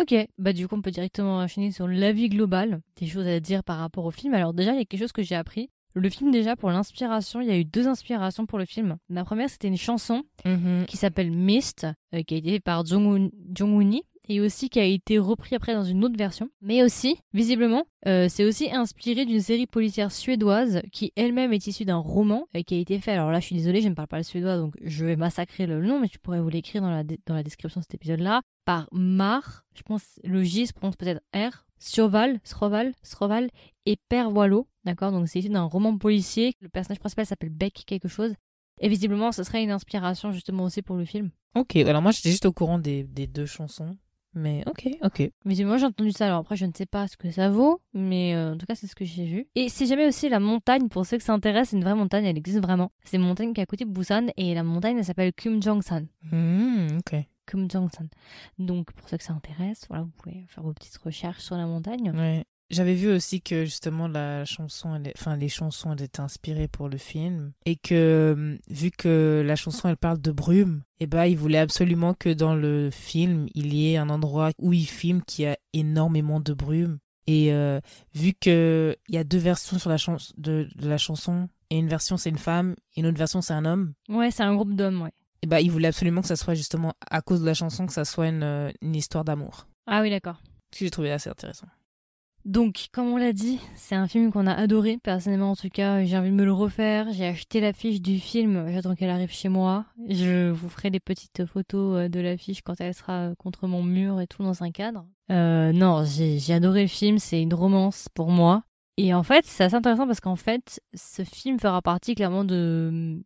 A: Ok, bah du coup on peut directement enchaîner sur l'avis global, des choses à dire par rapport au film. Alors déjà il y a quelque chose que j'ai appris. Le film déjà pour l'inspiration, il y a eu deux inspirations pour le film. La première c'était une chanson mhm. qui s'appelle Mist, euh, qui a été par Jong-Uni, et aussi qui a été repris après dans une autre version. Mais aussi, visiblement, euh, c'est aussi inspiré d'une série policière suédoise qui elle-même est issue d'un roman et euh, qui a été fait. Alors là, je suis désolée, je ne parle pas le suédois, donc je vais massacrer le nom, mais tu pourrais vous l'écrire dans la, dans la description de cet épisode-là. Par Mar, je pense le J se prononce peut-être R, Surval, Sroval, Sroval et Voilo. D'accord Donc c'est issu d'un roman policier. Le personnage principal s'appelle Beck quelque chose. Et visiblement, ce serait une inspiration justement aussi pour le film.
B: Ok, alors moi j'étais juste au courant des deux chansons. Mais ok, ok.
A: Mais moi j'ai entendu ça, alors après je ne sais pas ce que ça vaut, mais euh, en tout cas c'est ce que j'ai vu. Et si jamais aussi la montagne, pour ceux que ça intéresse C'est une vraie montagne, elle existe vraiment. C'est une montagne qui est à côté de Busan et la montagne elle s'appelle Kumjongsan. Hum ok. Kumjongsan. Donc pour ceux que ça intéresse, voilà, vous pouvez faire vos petites recherches sur la montagne.
B: Ouais. J'avais vu aussi que justement la chanson, enfin les chansons, étaient inspirées pour le film et que euh, vu que la chanson, elle parle de brume, et eh ben il voulait absolument que dans le film, il y ait un endroit où il filme qui a énormément de brume. Et euh, vu que il y a deux versions sur la chanson de, la chanson et une version c'est une femme, et une autre version c'est un homme. Ouais, c'est un groupe d'hommes, ouais. Et eh ben il voulait absolument que ça soit justement à cause de la chanson que ça soit une, euh, une histoire d'amour. Ah oui, d'accord. Ce que j'ai trouvé assez intéressant.
A: Donc, comme on l'a dit, c'est un film qu'on a adoré. Personnellement, en tout cas, j'ai envie de me le refaire. J'ai acheté l'affiche du film. J'attends qu'elle arrive chez moi. Je vous ferai des petites photos euh, de l'affiche quand elle sera euh, contre mon mur et tout dans un cadre. Euh, non, j'ai adoré le film. C'est une romance pour moi. Et en fait, c'est assez intéressant parce qu'en fait, ce film fera partie clairement de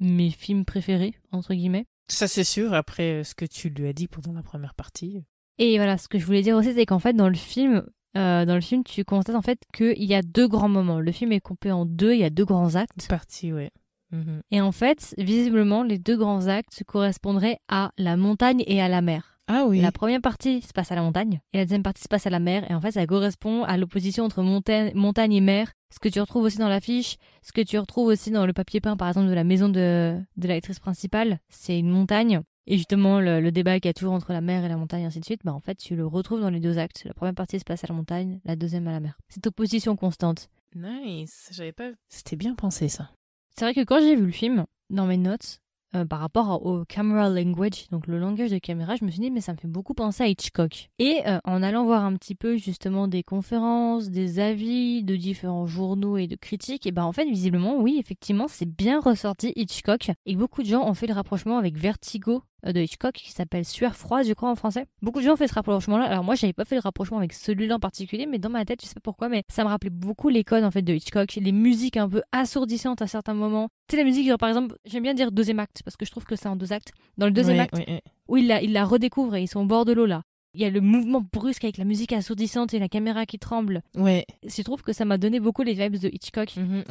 A: mes films préférés, entre guillemets.
B: Ça, c'est sûr, après ce que tu lui as dit pendant la première partie.
A: Et voilà, ce que je voulais dire aussi, c'est qu'en fait, dans le film, euh, dans le film, tu constates en fait qu'il y a deux grands moments. Le film est coupé en deux, il y a deux grands actes. Partie, oui. Mhm. Et en fait, visiblement, les deux grands actes correspondraient à la montagne et à la mer. Ah oui. La première partie se passe à la montagne et la deuxième partie se passe à la mer. Et en fait, ça correspond à l'opposition entre montagne, montagne et mer. Ce que tu retrouves aussi dans l'affiche, ce que tu retrouves aussi dans le papier peint, par exemple, de la maison de, de l'actrice principale, c'est une montagne. Et justement, le, débat débat qui a toujours entre la mer et la montagne, et ainsi de suite, bah en fait, tu le retrouves dans les deux actes. La première partie se passe à la montagne, la deuxième à la mer. Cette opposition constante.
B: Nice, j'avais pas. C'était bien pensé ça.
A: C'est vrai que quand j'ai vu le film, dans mes notes, euh, par rapport au camera language, donc le langage de caméra, je me suis dit, mais ça me fait beaucoup penser à Hitchcock. Et euh, en allant voir un petit peu justement des conférences, des avis de différents journaux et de critiques, et ben en fait, visiblement, oui, effectivement, c'est bien ressorti Hitchcock. Et beaucoup de gens ont fait le rapprochement avec Vertigo, euh, de Hitchcock qui s'appelle Sueur froide, je crois, en français. Beaucoup de gens ont fait ce rapprochement-là. Alors moi, j'avais pas fait le rapprochement avec celui-là en particulier, mais dans ma tête, je sais pas pourquoi, mais ça me rappelait beaucoup les codes en fait de Hitchcock, les musiques un peu assourdissantes à certains moments. Tu la musique, genre par exemple, j'aime bien dire deuxième acte parce que je trouve que c'est en deux actes. Dans le deuxième acte, où il la, il la redécouvre et ils sont au bord de l'eau là. Il y a le mouvement brusque avec la musique assourdissante et la caméra qui tremble. Ouais. Je trouve que ça m'a donné beaucoup les vibes de Hitchcock. Mhm.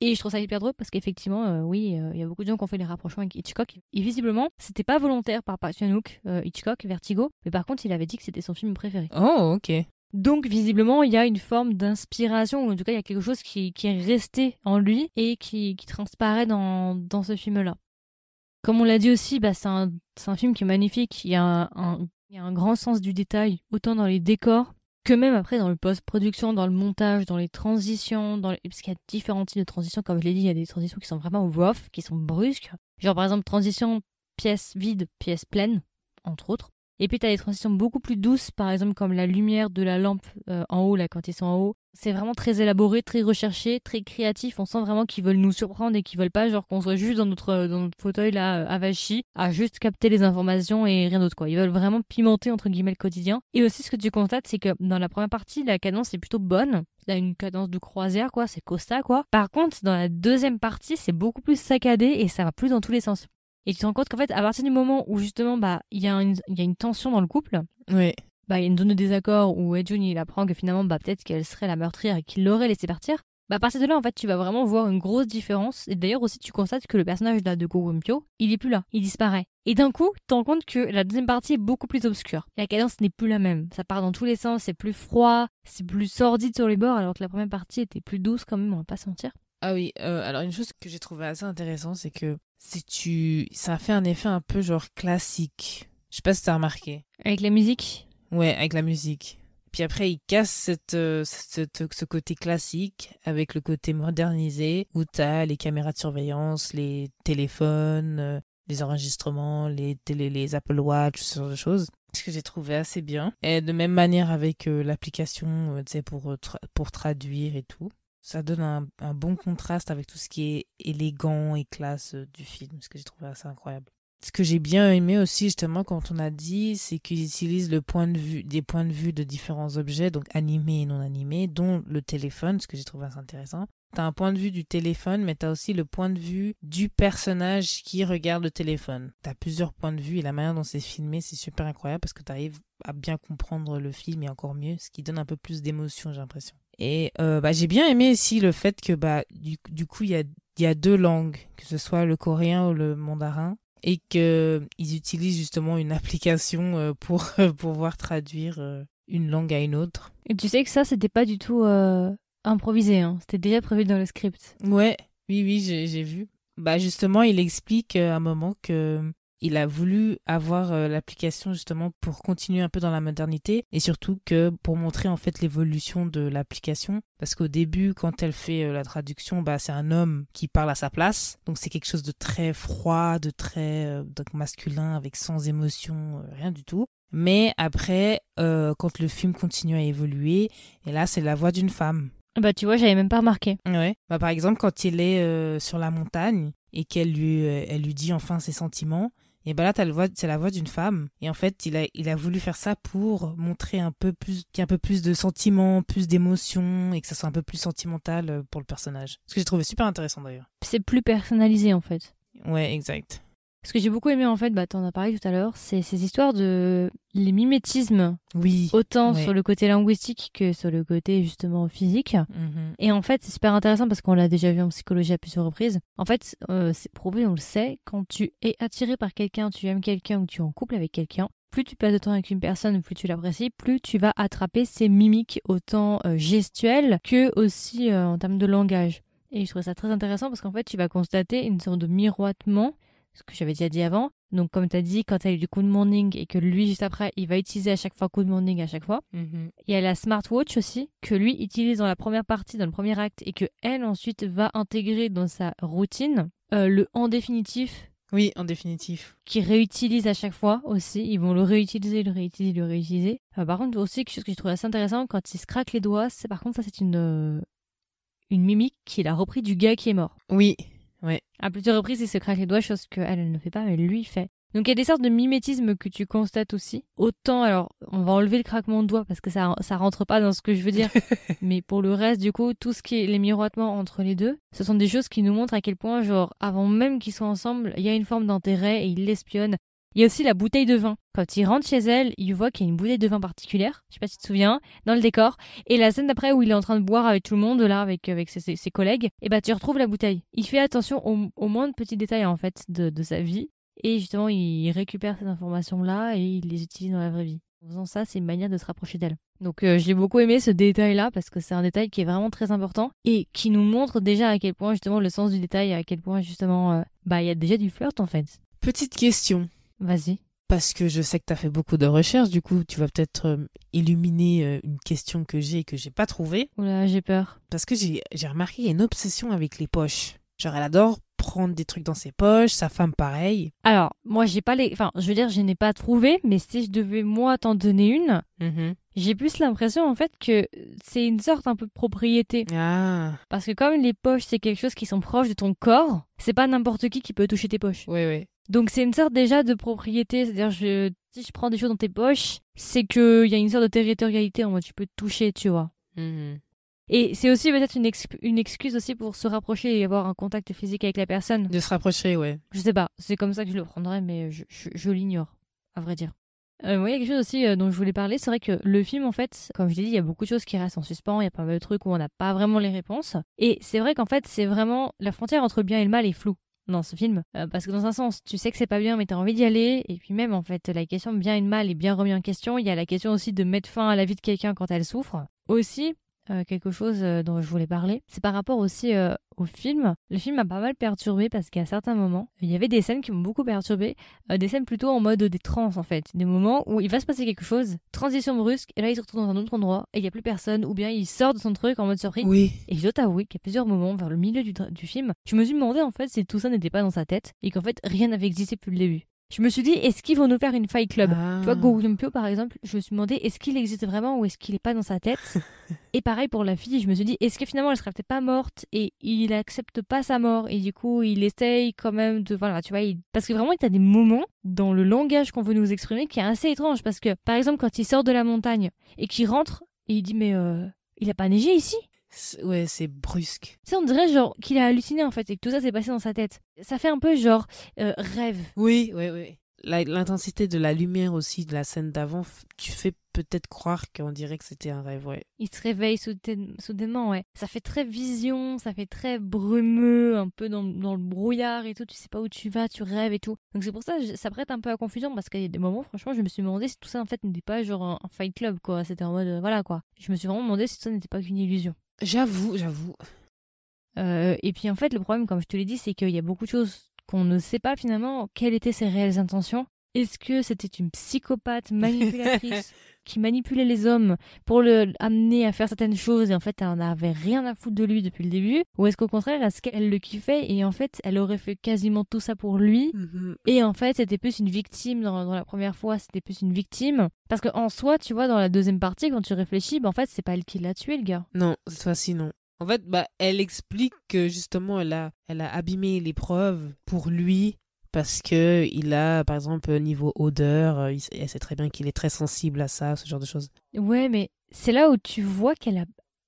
A: Et je trouve ça hyper drôle parce qu'effectivement, euh, oui, euh, il y a beaucoup de gens qui ont fait les rapprochements avec Hitchcock. Et visiblement, c'était pas volontaire par Patrick euh, Hitchcock, Vertigo. Mais par contre, il avait dit que c'était son film préféré. Oh, ok. Donc visiblement, il y a une forme d'inspiration, ou en tout cas, il y a quelque chose qui, est resté en lui et qui, transparaît dans, ce film-là. Comme on l'a dit aussi, bah, c'est un, film qui est magnifique. Il y a un il y a un grand sens du détail, autant dans les décors que même après dans le post-production, dans le montage, dans les transitions, dans parce qu'il y a différents types de transitions. Comme je l'ai dit, il y a des transitions qui sont vraiment rough, qui sont brusques. Genre par exemple transition pièce vide, pièce pleine, entre autres. Et puis tu des transitions beaucoup plus douces, par exemple comme la lumière de la lampe euh, en haut, là quand ils sont en haut. C'est vraiment très élaboré, très recherché, très créatif. On sent vraiment qu'ils veulent nous surprendre et qu'ils veulent pas genre qu'on soit juste dans notre euh, fauteuil là euh, avachi à juste capter les informations et rien d'autre quoi. Ils veulent vraiment pimenter entre guillemets le quotidien. Et aussi ce que tu constates c'est que dans la première partie la cadence est plutôt bonne. Il une cadence de croisière, quoi, c'est costa, quoi. Par contre, dans la deuxième partie, c'est beaucoup plus saccadé et ça va plus dans tous les sens. Et tu te rends compte qu'en fait, à partir du moment où justement, bah, il y, y, a une tension dans le couple, oui. bah, il y a une zone de désaccord où Ed June, il apprend que finalement, bah, peut-être qu'elle serait la meurtrière et qu'il l'aurait laissé partir. Bah, à partir de là, en fait, tu vas vraiment voir une grosse différence. Et d'ailleurs, aussi, tu constates que le personnage là, de Go il est plus là, il disparaît. Et d'un coup, tu te rends compte que la deuxième partie est beaucoup plus obscure. La cadence n'est plus la même. Ça part dans tous les sens, c'est plus froid, c'est plus sordide sur les bords, alors que
B: la première partie était plus douce quand même, on va pas se mentir. Ah oui, euh, alors une chose que j'ai trouvé assez intéressante, c'est que si tu. Ça fait un effet un peu genre classique. Je sais pas si t'as remarqué. Avec la musique Ouais, avec la musique. Puis après, il casse cette, euh, ce côté classique avec le côté modernisé où t'as les caméras de surveillance, les téléphones, euh, les enregistrements, les, les Apple Watch, ce genre de choses. Ce que j'ai trouvé assez bien. Et de même manière avec euh, l'application, tu sais, pour, pour traduire et tout ça donne un, bon contraste avec tout ce qui est élégant et classe euh, du film, ce que j'ai trouvé assez incroyable. Ce que j'ai bien aimé aussi justement quand on a dit, c'est qu'ils utilisent le point de vue, des points de vue de différents objets, donc animés et non animés, dont le téléphone, ce que j'ai trouvé assez intéressant. T'as un point de vue du téléphone, mais t'as aussi le point de vue du personnage qui regarde le téléphone. T'as plusieurs points de vue et la manière dont c'est filmé, c'est super incroyable parce que t'arrives à bien comprendre le film et encore mieux, ce qui donne un peu plus d'émotion, j'ai l'impression. Et euh, bah, j'ai bien aimé aussi le fait que bah, du, coup, il y a, y a deux langues, que ce soit le coréen ou le mandarin, et qu'ils utilisent justement une application euh, pour pouvoir traduire euh, une langue à une autre.
A: Et tu sais que ça, c'était pas du tout improvisé, hein. c'était déjà prévu dans le script. Ouais,
B: oui, oui, j'ai vu. Bah justement, il explique à un moment que il a voulu avoir euh, l'application justement pour continuer un peu dans la modernité et surtout que pour montrer en fait l'évolution de l'application parce qu'au début quand elle fait euh, la traduction bah c'est un homme qui parle à sa place donc c'est quelque chose de très froid de très euh, masculin avec sans émotion rien du tout mais après quand le film continue à évoluer et là c'est la voix d'une femme bah tu vois j'avais même pas remarqué bah, par exemple quand il est sur la montagne et qu'elle lui elle lui dit enfin ses sentiments et ben là, c'est la voix d'une femme. Et en fait, il a, il a voulu faire ça pour montrer un peu plus, qu'il un peu plus de sentiments, plus d'émotions, et que ça soit un peu plus sentimental euh, pour le personnage. Ce que j'ai trouvé super intéressant d'ailleurs. C'est plus personnalisé en fait. Ouais, exact.
A: Ce que j'ai beaucoup aimé en fait, bah t'en as parlé tout à l'heure, c'est ces histoires de les mimétismes. Oui. Autant sur le côté linguistique que sur le côté justement physique. Mm-hmm. Et en fait, c'est super intéressant parce qu'on l'a déjà vu en psychologie à plusieurs reprises. En fait, euh, c'est prouvé, on le sait, quand tu es attiré par quelqu'un, tu aimes quelqu'un ou tu es en couple avec quelqu'un, plus tu passes de temps avec une personne, plus tu l'apprécies, plus tu vas attraper ses mimiques autant euh, gestuelles que aussi euh, en termes de langage. Et je trouve ça très intéressant parce qu'en fait, tu vas constater une sorte de miroitement ce que j'avais déjà dit avant. Donc, comme tu as dit, quand elle a eu du de morning et que lui, juste après, il va utiliser à chaque fois coup de morning à chaque fois. Mm-hmm. Il y a la smartwatch aussi, que lui utilise dans la première partie, dans le premier acte, et que elle ensuite va intégrer dans sa routine euh, le en définitif. Oui, en définitif. Qui réutilise à chaque fois aussi. Ils vont le réutiliser, le réutiliser, le réutiliser. Euh, par contre, aussi, quelque chose que je trouve assez intéressant, quand il se craque les doigts, c'est par contre, ça, c'est une, euh, une mimique qu'il a repris du gars qui est mort. Oui. Oui. À plusieurs reprises, il se craque les doigts, chose que elle, ne fait pas, mais lui fait. Donc il y a des sortes de mimétisme que tu constates aussi. Autant, alors, on va enlever le craquement de doigts parce que ça, ça rentre pas dans ce que je veux dire. mais pour le reste, du coup, tout ce qui est les miroitements entre les deux, ce sont des choses qui nous montrent à quel point, genre, avant même qu'ils soient ensemble, il y a une forme d'intérêt et ils l'espionnent il y a aussi la bouteille de vin. Quand il rentre chez elle, il voit qu'il y a une bouteille de vin particulière, je sais pas si tu te souviens, dans le décor. Et la scène d'après où il est en train de boire avec tout le monde, là, avec, avec ses, collègues, et eh bah ben, tu retrouves la bouteille. Il fait attention au, au moins de petits détails, en fait, de, sa vie. Et justement, il récupère ces informations-là et il les utilise dans la vraie vie. En faisant ça, c'est une manière de se rapprocher d'elle. Donc euh, j'ai beaucoup aimé ce détail-là parce que c'est un détail qui est vraiment très important et qui nous montre déjà à quel point justement le sens du détail, à quel point justement euh, bah il y a déjà du flirt en fait.
B: Petite question, Vas-y. Parce que je sais que tu as fait beaucoup de recherches, du coup, tu vas peut-être euh, illuminer euh, une question que j'ai et que j'ai pas trouvée. Oula, j'ai peur. Parce que j'ai remarqué une obsession avec les poches. Genre, elle adore prendre des trucs dans ses poches, sa femme pareil.
A: Alors, moi, j'ai pas les. Enfin, je veux dire, je n'ai pas trouvé, mais si je devais, moi, t'en donner une, mm-hmm. j'ai plus l'impression, en fait, que c'est une sorte un peu de propriété. Ah. Parce que comme les poches, c'est quelque chose qui sont proches de ton corps, c'est pas n'importe qui qui peut toucher tes poches. Oui, oui. Donc c'est une sorte déjà de propriété, c'est-à-dire je, si je prends des choses dans tes poches, c'est qu'il y a une sorte de territorialité en moi, tu peux toucher, tu vois. Mmh et c'est aussi peut-être une, excuse aussi pour se rapprocher et avoir un contact physique avec la personne. De se rapprocher, ouais. Je sais pas, c'est comme ça que je le prendrais, mais je, l'ignore, à vrai dire. Euh, il y a quelque chose aussi euh, dont je voulais parler, c'est vrai que le film, en fait, comme je l'ai dit, il y a beaucoup de choses qui restent en suspens, il y a pas mal de trucs où on n'a pas vraiment les réponses. Et c'est vrai qu'en fait, c'est vraiment la frontière entre bien et le mal est floue dans ce film. Euh, parce que dans un sens, tu sais que c'est pas bien, mais t'as envie d'y aller. Et puis même, en fait, la question bien et mal est bien remise en question. Il y a la question aussi de mettre fin à la vie de quelqu'un quand elle souffre. Aussi, euh, quelque chose euh, dont je voulais parler. C'est par rapport aussi euh, au film. Le film m'a pas mal perturbé parce qu'à certains moments, il y avait des scènes qui m'ont beaucoup perturbé, des scènes plutôt en mode des trans en fait, des moments où il va se passer quelque chose, transition brusque, et là il se retrouve dans un autre endroit et il n'y a plus personne, ou bien il sort de son truc en mode surprise. Oui. Et je dois t'avouer qu'à plusieurs moments vers le milieu du, du film, je me suis demandé en fait si tout ça n'était pas dans sa tête et qu'en fait rien n'avait existé depuis le début je me suis dit, est-ce qu'ils vont nous faire une faille Club Tu vois, ah. par exemple, je me suis demandé, est-ce qu'il existe vraiment ou est-ce qu'il n'est pas dans sa tête Et pareil pour la fille, je me suis dit, est-ce que finalement elle serait peut-être pas morte et il accepte pas sa mort et du coup il essaye quand même de. Voilà, tu vois, parce que vraiment, il y a des moments dans le langage qu'on veut nous exprimer qui est assez étrange parce que, par exemple, quand il sort de la montagne et qu'il rentre et il dit, mais euh, il a pas neigé ici
B: Ouais, c'est brusque.
A: Ça, on dirait genre qu'il a halluciné en fait et que tout ça s'est passé dans sa tête. Ça fait un peu
B: genre euh, rêve. Oui, oui, oui. L'intensité de la lumière aussi de la scène d'avant, tu fais peut-être croire qu'on dirait que c'était un rêve, ouais.
A: Il se réveille soudainement, ouais. Ça fait très vision, ça fait très brumeux, un peu dans, dans, le brouillard et tout, tu sais pas où tu vas, tu rêves et tout. Donc c'est pour ça ça prête un peu à confusion, parce qu'il y a des moments, franchement, je me suis demandé si tout ça, en fait, n'était pas genre un, un fight club, quoi. C'était en mode, euh, voilà, quoi. Je me suis vraiment demandé si tout ça n'était pas qu'une illusion. J'avoue, j'avoue. Euh, et puis en fait, le problème, comme je te l'ai dit, c'est qu'il y a beaucoup de choses qu'on ne sait pas finalement quelles étaient ses réelles intentions. Est-ce que c'était une psychopathe manipulatrice qui manipulait les hommes pour le amener à faire certaines choses et en fait elle n'avait rien à foutre de lui depuis le début Ou est-ce qu'au contraire, est-ce qu'elle le kiffait et en fait elle aurait fait quasiment tout ça pour lui mhm. Et en fait c'était plus une victime dans, la première fois, c'était plus une victime. Parce que en soi, tu vois, dans la deuxième partie, quand tu réfléchis, bah, en fait c'est pas elle qui l'a tué le gars.
B: Non, cette fois-ci non. En fait, bah, elle explique que justement, elle a, elle a abîmé les preuves pour lui parce que il a, par exemple, euh, niveau odeur, euh, il, elle sait très bien qu'il est très sensible à ça, ce genre de choses.
A: Ouais, mais c'est là où tu vois qu'elle a,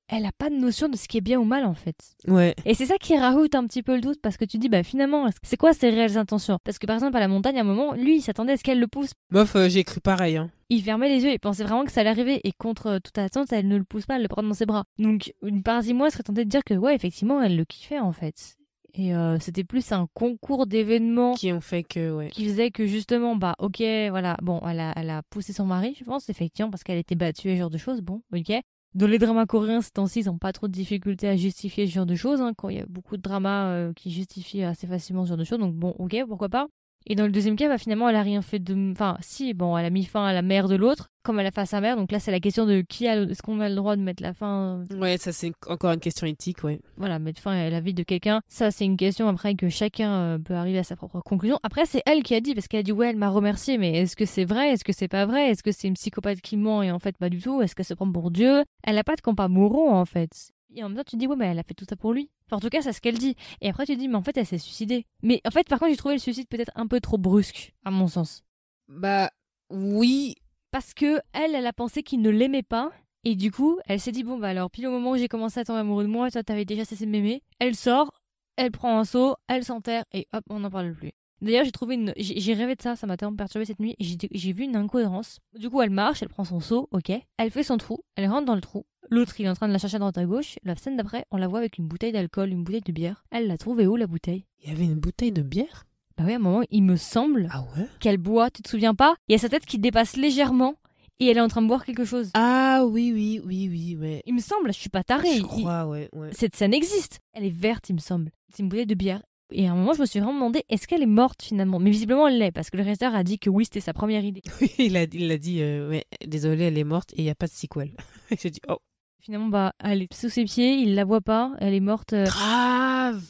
A: elle a pas de notion de ce qui est bien ou mal en fait. Ouais. Et c'est ça qui raoute un petit peu le doute parce que tu dis bah finalement c'est quoi ses réelles intentions Parce que par exemple à la montagne à un moment lui il s'attendait à ce qu'elle le pousse.
B: Bof euh, j'ai cru pareil. Hein.
A: Il fermait les yeux et pensait vraiment que ça allait arriver et contre toute attente elle ne le pousse pas, elle le prend dans ses bras. Donc une partie de moi serait tentée de dire que ouais effectivement elle le kiffait en fait et euh, c'était plus un concours d'événements qui ont fait que, qui faisait que justement, bah, ok, voilà, bon, elle a, poussé son mari, je pense, effectivement, parce qu'elle était battue et ce genre de choses. Bon, ok. Dans les dramas coréens, ces temps-ci, ils n'ont pas trop de difficultés à justifier ce genre de choses, hein, quand il y a beaucoup de dramas euh, qui justifient assez facilement ce genre de choses. Donc bon, ok, pourquoi pas. Et dans le deuxième cas, bah, finalement, elle a rien fait de. Enfin, si, bon, elle a mis fin à la mère de l'autre, comme elle a fait à sa mère. Donc là, c'est la question de qui a. Est-ce qu'on a le droit de mettre la fin
B: euh, Ouais, ça, c'est encore
A: une question éthique, ouais. Voilà, mettre fin à la vie de quelqu'un. Ça, c'est une question après que chacun euh, peut arriver à sa propre conclusion. Après, c'est elle qui a dit, parce qu'elle a dit, ouais, elle m'a remercié, mais est-ce que c'est vrai Est-ce que c'est pas vrai Est-ce que c'est une psychopathe qui ment et en fait, pas du tout Est-ce qu'elle se prend pour Dieu Elle n'a pas de compas moraux, en fait. Et en même temps, tu te dis, ouais, mais elle a fait tout ça pour lui. Enfin, en tout cas, c'est ce qu'elle dit. Et après, tu dis, mais en fait, elle s'est suicidée. Mais en fait, par contre, j'ai trouvé le suicide peut-être un peu trop brusque, à mon sens. Bah, oui. Parce que elle, elle a pensé qu'il ne l'aimait pas. Et du coup, elle s'est dit, bon, bah alors, pile au moment où j'ai commencé à tomber amoureux de moi, toi, t'avais déjà cessé de m'aimer. Elle sort, elle prend un seau, elle s'enterre, et hop, on n'en parle plus. D'ailleurs, j'ai trouvé une. J'ai rêvé de ça, ça m'a tellement perturbé cette nuit. J'ai vu une incohérence. Du coup, elle marche, elle prend son seau, ok. Elle fait son trou, elle rentre dans le trou. L'autre, il est en train de la chercher à droite à gauche. La scène d'après, on la voit avec une bouteille d'alcool, une bouteille de bière. Elle l'a trouvée où, la bouteille Il y avait une bouteille de bière Bah oui, à un moment, il me semble ah ouais qu'elle boit, tu te souviens pas Il y a sa tête qui dépasse légèrement et elle est en train de boire quelque chose. Ah oui, oui, oui, oui, ouais. Il me semble, je suis pas tarée. Je crois, ouais, ouais. Cette scène existe. Elle est verte, il me semble. C'est une bouteille de bière. Et à un moment, je me suis vraiment demandé, est-ce qu'elle est morte finalement Mais visiblement, elle l'est, parce que le réalisateur a dit que oui, c'était sa première
B: idée. il a, il dit, euh, ouais, désolé, elle est morte et il n'y a pas de sequel. J'ai dit, oh. Finalement, bah, elle est sous ses pieds, il
A: ne la voit pas, elle est morte. Euh. Grave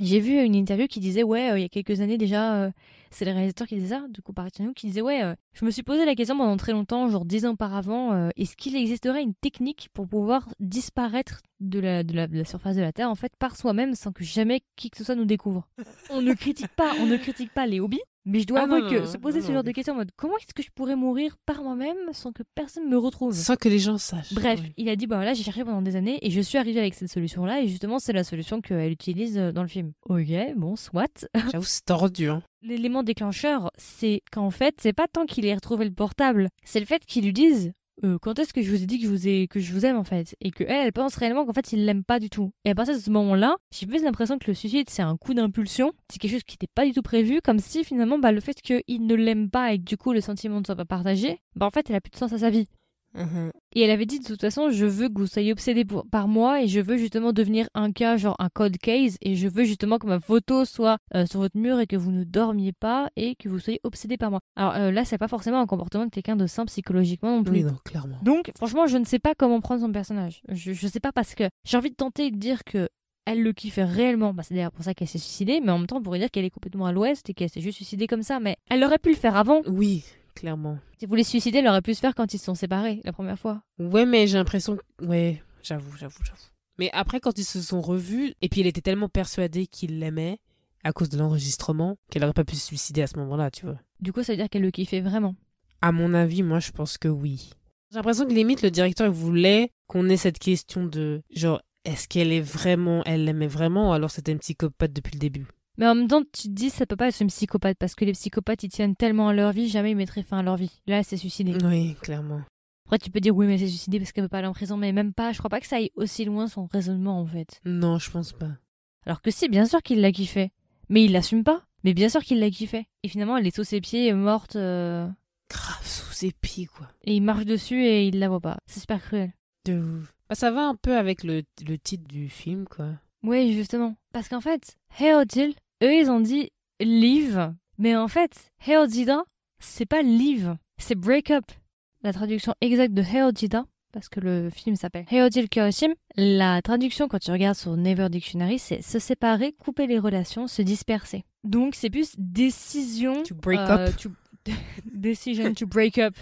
A: J'ai vu une interview qui disait, ouais, euh, il y a quelques années déjà, c'est le réalisateur qui disait ça, de nous qui disait Ouais, euh, je me suis posé la question pendant très longtemps, genre dix ans par euh, est-ce qu'il existerait une technique pour pouvoir disparaître de la, surface de la Terre, en fait, par soi-même, sans que jamais qui que ce soit nous découvre On ne critique pas, on ne critique
B: pas les hobbies, mais je dois ah se poser ce genre de
A: questions en mode comment est-ce que je pourrais mourir par moi-même sans que personne me retrouve Sans que les gens sachent. Bref, il a dit bah là j'ai cherché pendant des années et je suis arrivé avec cette solution-là et justement c'est la solution qu'elle utilise euh, dans le film. Ok, bon, soit. J'avoue, c'est tordu. Hein. L'élément déclencheur, c'est qu'en fait, c'est pas tant qu'il ait retrouvé le portable, c'est le fait qu'il lui dise euh, quand est-ce que je vous ai dit que je vous aime en fait et que elle, pense réellement qu'en fait il l'aime pas du tout et à partir de ce moment-là j'ai plus l'impression que le suicide c'est un coup d'impulsion c'est quelque chose qui n'était pas du tout prévu comme si finalement bah, le fait qu'il ne l'aime pas et que du coup le sentiment ne soit pas partagé bah en fait elle a plus de sens à sa vie Mhm. Et elle avait dit de toute façon, je veux que vous soyez obsédé par moi et je veux justement devenir un cas, genre un code case, et je veux justement que ma photo soit euh, sur votre mur et que vous ne dormiez pas et que vous soyez obsédé par moi. Alors euh, là, c'est pas forcément un comportement de quelqu'un de sain psychologiquement non plus. clairement. Donc, franchement, je ne sais pas comment prendre son personnage. Je, ne sais pas parce que j'ai envie de tenter de dire que elle le kiffe réellement. Bah, c'est d'ailleurs pour ça qu'elle s'est suicidée, mais en même temps, on pourrait dire qu'elle est complètement à l'ouest et qu'elle s'est juste suicidée comme ça. Mais elle aurait pu le faire avant. Oui, clairement. Si vous les suicider, elle aurait pu se faire
B: quand ils se sont séparés la première fois. Ouais, mais j'ai l'impression. Ouais, j'avoue, j'avoue, j'avoue. Mais après, quand ils se sont revus, et puis elle était tellement persuadée qu'il l'aimait à cause de l'enregistrement qu'elle aurait pas pu se suicider à ce moment-là, tu vois. Du coup, ça veut dire qu'elle le kiffait vraiment. À mon avis, moi, je pense que oui. J'ai l'impression que limite le directeur voulait qu'on ait cette question de genre est-ce qu'elle est vraiment, elle l'aimait vraiment, ou alors c'était un psychopathe depuis le début.
A: Mais en même temps, tu te dis, ça peut pas être une psychopathe, parce que les psychopathes, ils tiennent tellement à leur vie, jamais ils mettraient fin à leur vie. Là, c'est suicidé. Oui, clairement. Après, tu peux dire, oui, mais c'est suicidé parce qu'elle veut pas aller en prison, mais même pas. Je crois pas que ça aille aussi loin son raisonnement, en fait. Non, je pense pas. Alors que c'est bien sûr qu'il l'a kiffé. Mais il l'assume pas. Mais bien sûr qu'il l'a kiffé. Et finalement, elle est sous ses pieds, morte. Euh. Grave sous ses pieds, quoi. Et il marche dessus et il la voit pas. C'est super cruel.
B: De ouf. Bah, ça va un peu avec le, le titre du film, quoi.
A: Oui, justement. Parce qu'en fait, Heo-jil, eux, ils ont dit live. Mais en fait, Heojida, c'est pas live, c'est break up. La traduction exacte de Heojida, parce que le film s'appelle Heojil Kyoshim, la traduction quand tu regardes sur Never Dictionary, c'est se séparer, couper les relations, se disperser. Donc c'est plus décision. To break euh, up. decision to break up.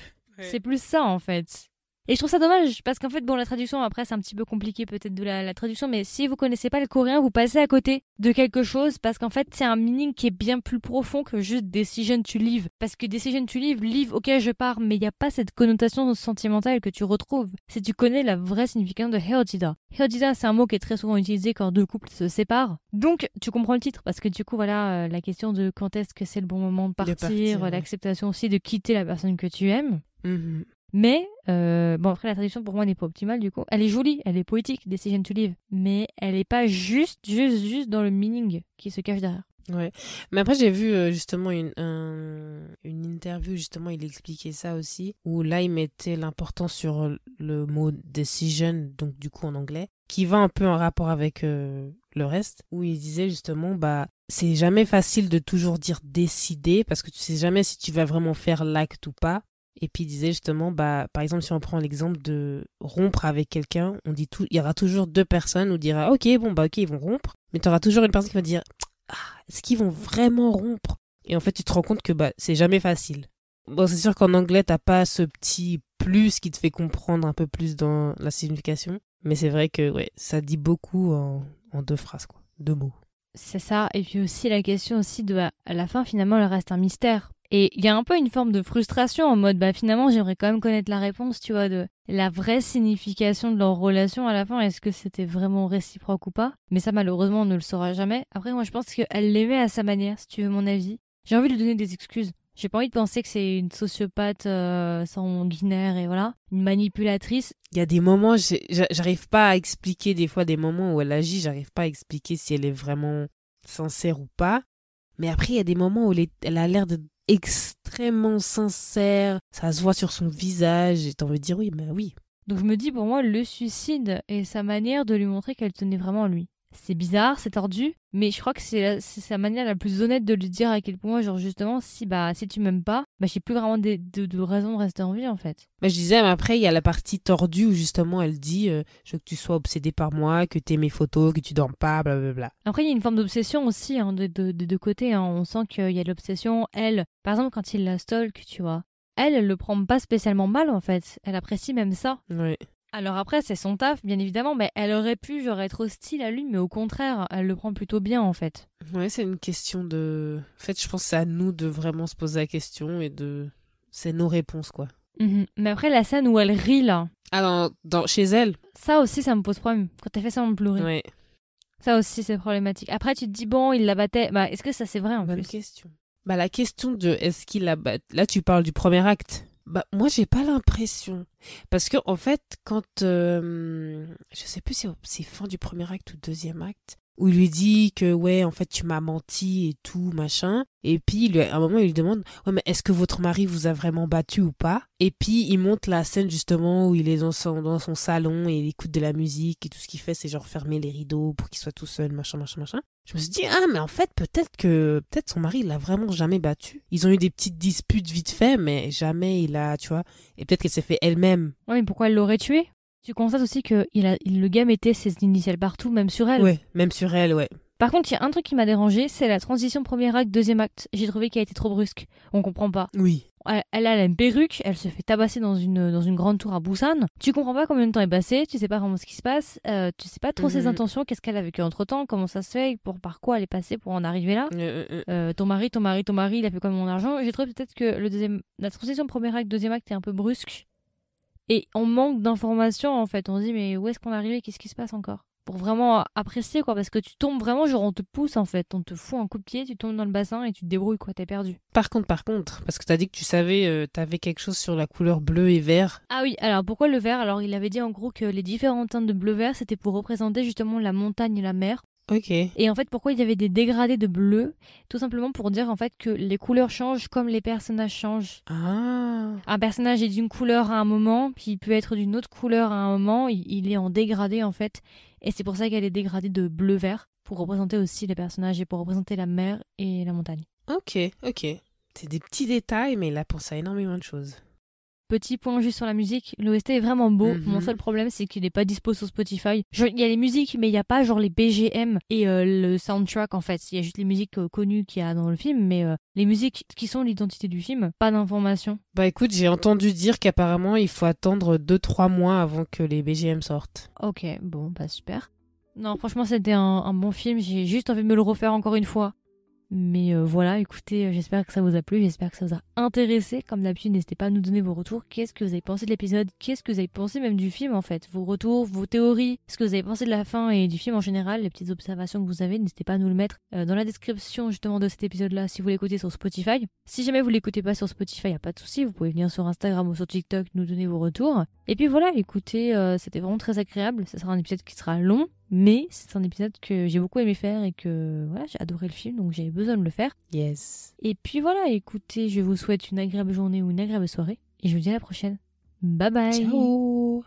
A: C'est plus ça en fait. Et je trouve ça dommage, parce qu'en fait, bon, la traduction, après, c'est un petit peu compliqué peut-être de la, traduction, mais si vous connaissez pas le coréen, vous passez à côté de quelque chose, parce qu'en fait, c'est un meaning qui est bien plus profond que juste decision to live. Parce que decision to live, live, ok, je pars, mais il n'y a pas cette connotation sentimentale que tu retrouves si tu connais la vraie signification de heojida ».« Heojida », c'est un mot qui est très souvent utilisé quand deux couples se séparent. Donc, tu comprends le titre, parce que du coup, voilà, euh, la question de quand est-ce que c'est le bon moment de partir, l'acceptation aussi de quitter la personne que tu aimes. Mmh mais, euh, bon, après, la traduction pour moi n'est pas optimale, du coup. Elle est jolie, elle est poétique, Decision to Live. Mais elle n'est pas juste, juste, juste dans le meaning qui se cache derrière.
B: Ouais. Mais après, j'ai vu euh, justement une, une interview, justement, il expliquait ça aussi, où là, il mettait l'importance sur le mot decision, donc du coup en anglais, qui va un peu en rapport avec euh, le reste, où il disait justement, bah, c'est jamais facile de toujours dire décider, parce que tu sais jamais si tu vas vraiment faire l'acte ou pas. Et puis il disait justement, bah, par exemple, si on prend l'exemple de rompre avec quelqu'un, on dit tout, il y aura toujours deux personnes où on dira, ok, bon, bah, ok, ils vont rompre. Mais tu auras toujours une personne qui va dire, ah, est-ce qu'ils vont vraiment rompre Et en fait, tu te rends compte que bah, c'est jamais facile. Bon, c'est sûr qu'en anglais, t'as pas ce petit plus qui te fait comprendre un peu plus dans la signification. Mais c'est vrai que ouais, ça dit beaucoup en, deux phrases, quoi, deux mots.
A: C'est ça. Et puis aussi la question aussi de à la fin, finalement, elle reste un mystère et il y a un peu une forme de frustration en mode, bah finalement, j'aimerais quand même connaître la réponse, tu vois, de la vraie signification de leur relation à la fin. Est-ce que c'était vraiment réciproque ou pas Mais ça, malheureusement, on ne le saura jamais. Après, moi, je pense qu'elle l'aimait à sa manière, si tu veux mon avis. J'ai envie de lui donner des excuses. J'ai pas envie de penser que c'est une sociopathe euh, sans et voilà, une manipulatrice.
B: Il y a des moments, j'arrive pas à expliquer des fois des moments où elle agit, j'arrive pas à expliquer si elle est vraiment sincère ou pas. Mais après, il y a des moments où elle a l'air de extrêmement sincère. Ça se voit sur son visage et t'en veux dire oui, mais bah oui. Donc je me dis, pour moi, le suicide et sa manière de lui montrer qu'elle tenait
A: vraiment à lui. C'est bizarre, c'est tordu, mais je crois que c'est sa manière la plus honnête de lui dire à quel point, genre justement, si bah si tu m'aimes pas, bah, j'ai plus vraiment de, de, de, raison de rester en vie en fait.
B: bah je disais, mais après, il y a la partie tordue où justement elle dit euh, Je veux que tu sois obsédé par moi, que tu aies mes photos, que tu dors pas, blablabla.
A: Après, il y a une forme d'obsession aussi, hein, de, de, de, côté. Hein. On sent qu'il y a de l'obsession. Elle, par exemple, quand il la stalk, tu vois, elle, elle le prend pas spécialement mal en fait. Elle apprécie même ça. Oui. Alors après, c'est son taf, bien évidemment, mais elle aurait pu genre, être
B: hostile à lui, mais au contraire, elle le prend plutôt bien en fait. Ouais, c'est une question de. En fait, je pense que c'est à nous de vraiment se poser la question et de. C'est nos réponses, quoi. Mhm. Mais après,
A: la scène où elle rit là.
B: Ah, dans, chez elle
A: Ça aussi, ça me pose problème. Quand t'as fait ça, on pleurer. Oui. Ça aussi, c'est problématique. Après, tu te dis, bon, il la battait. Bah, est-ce que ça, c'est vrai en Bonne question.
B: Bah, la question de est-ce qu'il la batte Là, tu parles du premier acte. Bah, moi, j'ai pas l'impression. Parce que, en fait, quand. Euh, je sais plus si c'est fin du premier acte ou deuxième acte, où il lui dit que ouais en fait tu m'as menti et tout machin et puis à un moment il lui demande ouais mais est-ce que votre mari vous a vraiment battu ou pas et puis il monte la scène justement où il est dans son, dans son salon et il écoute de la musique et tout ce qu'il fait c'est genre fermer les rideaux pour qu'il soit tout seul machin machin machin je me suis dit ah mais en fait peut-être que peut-être son mari l'a vraiment jamais battu ils ont eu des petites disputes vite fait mais jamais il a tu vois et peut-être qu'elle s'est fait elle-même
A: ouais mais pourquoi elle l'aurait tué
B: tu constates aussi que
A: il le gars mettait ses initiales partout, même sur elle. Ouais,
B: même sur elle, ouais.
A: Par contre, il y a un truc qui m'a dérangé, c'est la transition premier acte, deuxième acte. J'ai trouvé qu'elle a été trop brusque. On comprend pas. Oui. Elle, a la perruque, elle se fait tabasser dans une, grande tour à Busan. Tu comprends pas combien de temps est passé, tu sais pas vraiment ce qui se passe, euh, tu sais pas trop ses mm. intentions, qu'est-ce qu'elle a vécu entre temps, comment ça se fait, pour, par quoi elle est passée pour en arriver là. Euh, euh, ton mari, ton mari, ton mari, il a fait comme mon argent J'ai trouvé peut-être que la transition premier acte, deuxième acte est un peu brusque. Et on manque d'informations en fait. On se dit mais où est-ce qu'on est arrivé Qu'est-ce qui se passe encore Pour vraiment apprécier quoi, parce que tu tombes vraiment genre on te pousse en fait, on te fout un coup de pied, tu tombes dans le bassin et tu te débrouilles quoi, t'es perdu.
B: Par contre, par contre, parce que t'as dit que tu savais, euh, t'avais quelque chose sur la couleur bleu et vert.
A: Ah oui, alors pourquoi le vert Alors il avait dit en gros que les différentes teintes de bleu vert c'était pour représenter justement la montagne et la mer. Et en fait, pourquoi il y avait des dégradés de bleu Tout simplement pour dire en fait que les couleurs changent comme les personnages changent.
B: Ah.
A: Un personnage est d'une couleur à un moment, puis il peut être d'une autre couleur à un moment. Il, est en dégradé en fait, et c'est pour ça qu'elle est dégradée de bleu vert pour représenter aussi les personnages et pour représenter la mer et la montagne.
B: Ok, ok. C'est des petits détails, mais il a ça énormément de choses.
A: Petit point juste sur la musique, l'OST est vraiment beau. Mon mhm. seul problème, c'est qu'il n'est pas dispo sur Spotify. Il y a les musiques, mais il n'y a pas genre les BGM et euh, le soundtrack en fait. Il y a juste les musiques euh, connues qu'il y a dans le film, mais euh, les musiques qui sont l'identité du film, pas d'informations.
B: Bah écoute, j'ai entendu dire qu'apparemment il faut attendre 2-3 mois avant que les BGM sortent.
A: Ok, bon, bah super. Non, franchement, c'était un, bon film. J'ai juste envie de me le refaire encore une fois. Mais voilà, écoutez, j'espère que ça vous a plu, j'espère que ça vous a intéressé. Comme d'habitude, n'hésitez pas à nous donner vos retours. Qu'est-ce que vous avez pensé de l'épisode Qu'est-ce que vous avez pensé même du film en fait Vos retours, vos théories, ce que vous avez pensé de la fin et du film en général, les petites observations que vous avez, n'hésitez pas à nous le mettre euh, dans la description justement de cet épisode-là si vous l'écoutez sur Spotify. Si jamais vous l'écoutez pas sur Spotify, y a pas de souci, vous pouvez venir sur Instagram ou sur TikTok nous donner vos retours. Et puis voilà, écoutez, euh, c'était vraiment très agréable. Ce sera un épisode qui sera long, mais c'est un épisode que j'ai beaucoup aimé faire et que voilà, j'ai adoré le film, donc j'avais besoin de le faire. Yes. Et puis voilà, écoutez, je vous souhaite une agréable journée ou une agréable soirée et je vous dis à la prochaine. Bye bye. Ciao.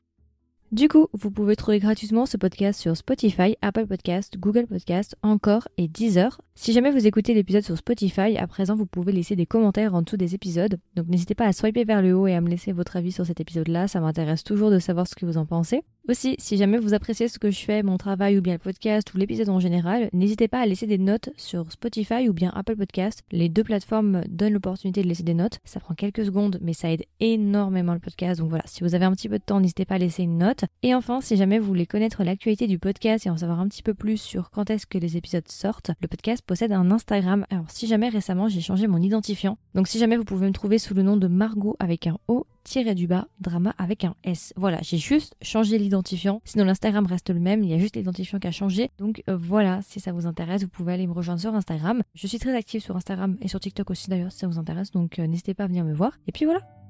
A: Du coup, vous pouvez trouver gratuitement ce podcast sur Spotify, Apple Podcast, Google Podcast, encore et Deezer. Si jamais vous écoutez l'épisode sur Spotify, à présent vous pouvez laisser des commentaires en dessous des épisodes. Donc n'hésitez pas à swiper vers le haut et à me laisser votre avis sur cet épisode-là, ça m'intéresse toujours de savoir ce que vous en pensez. Aussi, si jamais vous appréciez ce que je fais, mon travail ou bien le podcast ou l'épisode en général, n'hésitez pas à laisser des notes sur Spotify ou bien Apple Podcast. Les deux plateformes donnent l'opportunité de laisser des notes. Ça prend quelques secondes, mais ça aide énormément le podcast. Donc voilà, si vous avez un petit peu de temps, n'hésitez pas à laisser une note. Et enfin, si jamais vous voulez connaître l'actualité du podcast et en savoir un petit peu plus sur quand est-ce que les épisodes sortent, le podcast possède un Instagram. Alors si jamais récemment j'ai changé mon identifiant, donc si jamais vous pouvez me trouver sous le nom de Margot avec un O tiré du bas drama avec un S. Voilà, j'ai juste changé l'identifiant. Sinon l'Instagram reste le même, il y a juste l'identifiant qui a changé. Donc euh, voilà, si ça vous intéresse, vous pouvez aller me rejoindre sur Instagram. Je suis très active sur Instagram et sur TikTok aussi d'ailleurs si ça vous intéresse. Donc euh, n'hésitez pas à venir me voir. Et puis voilà.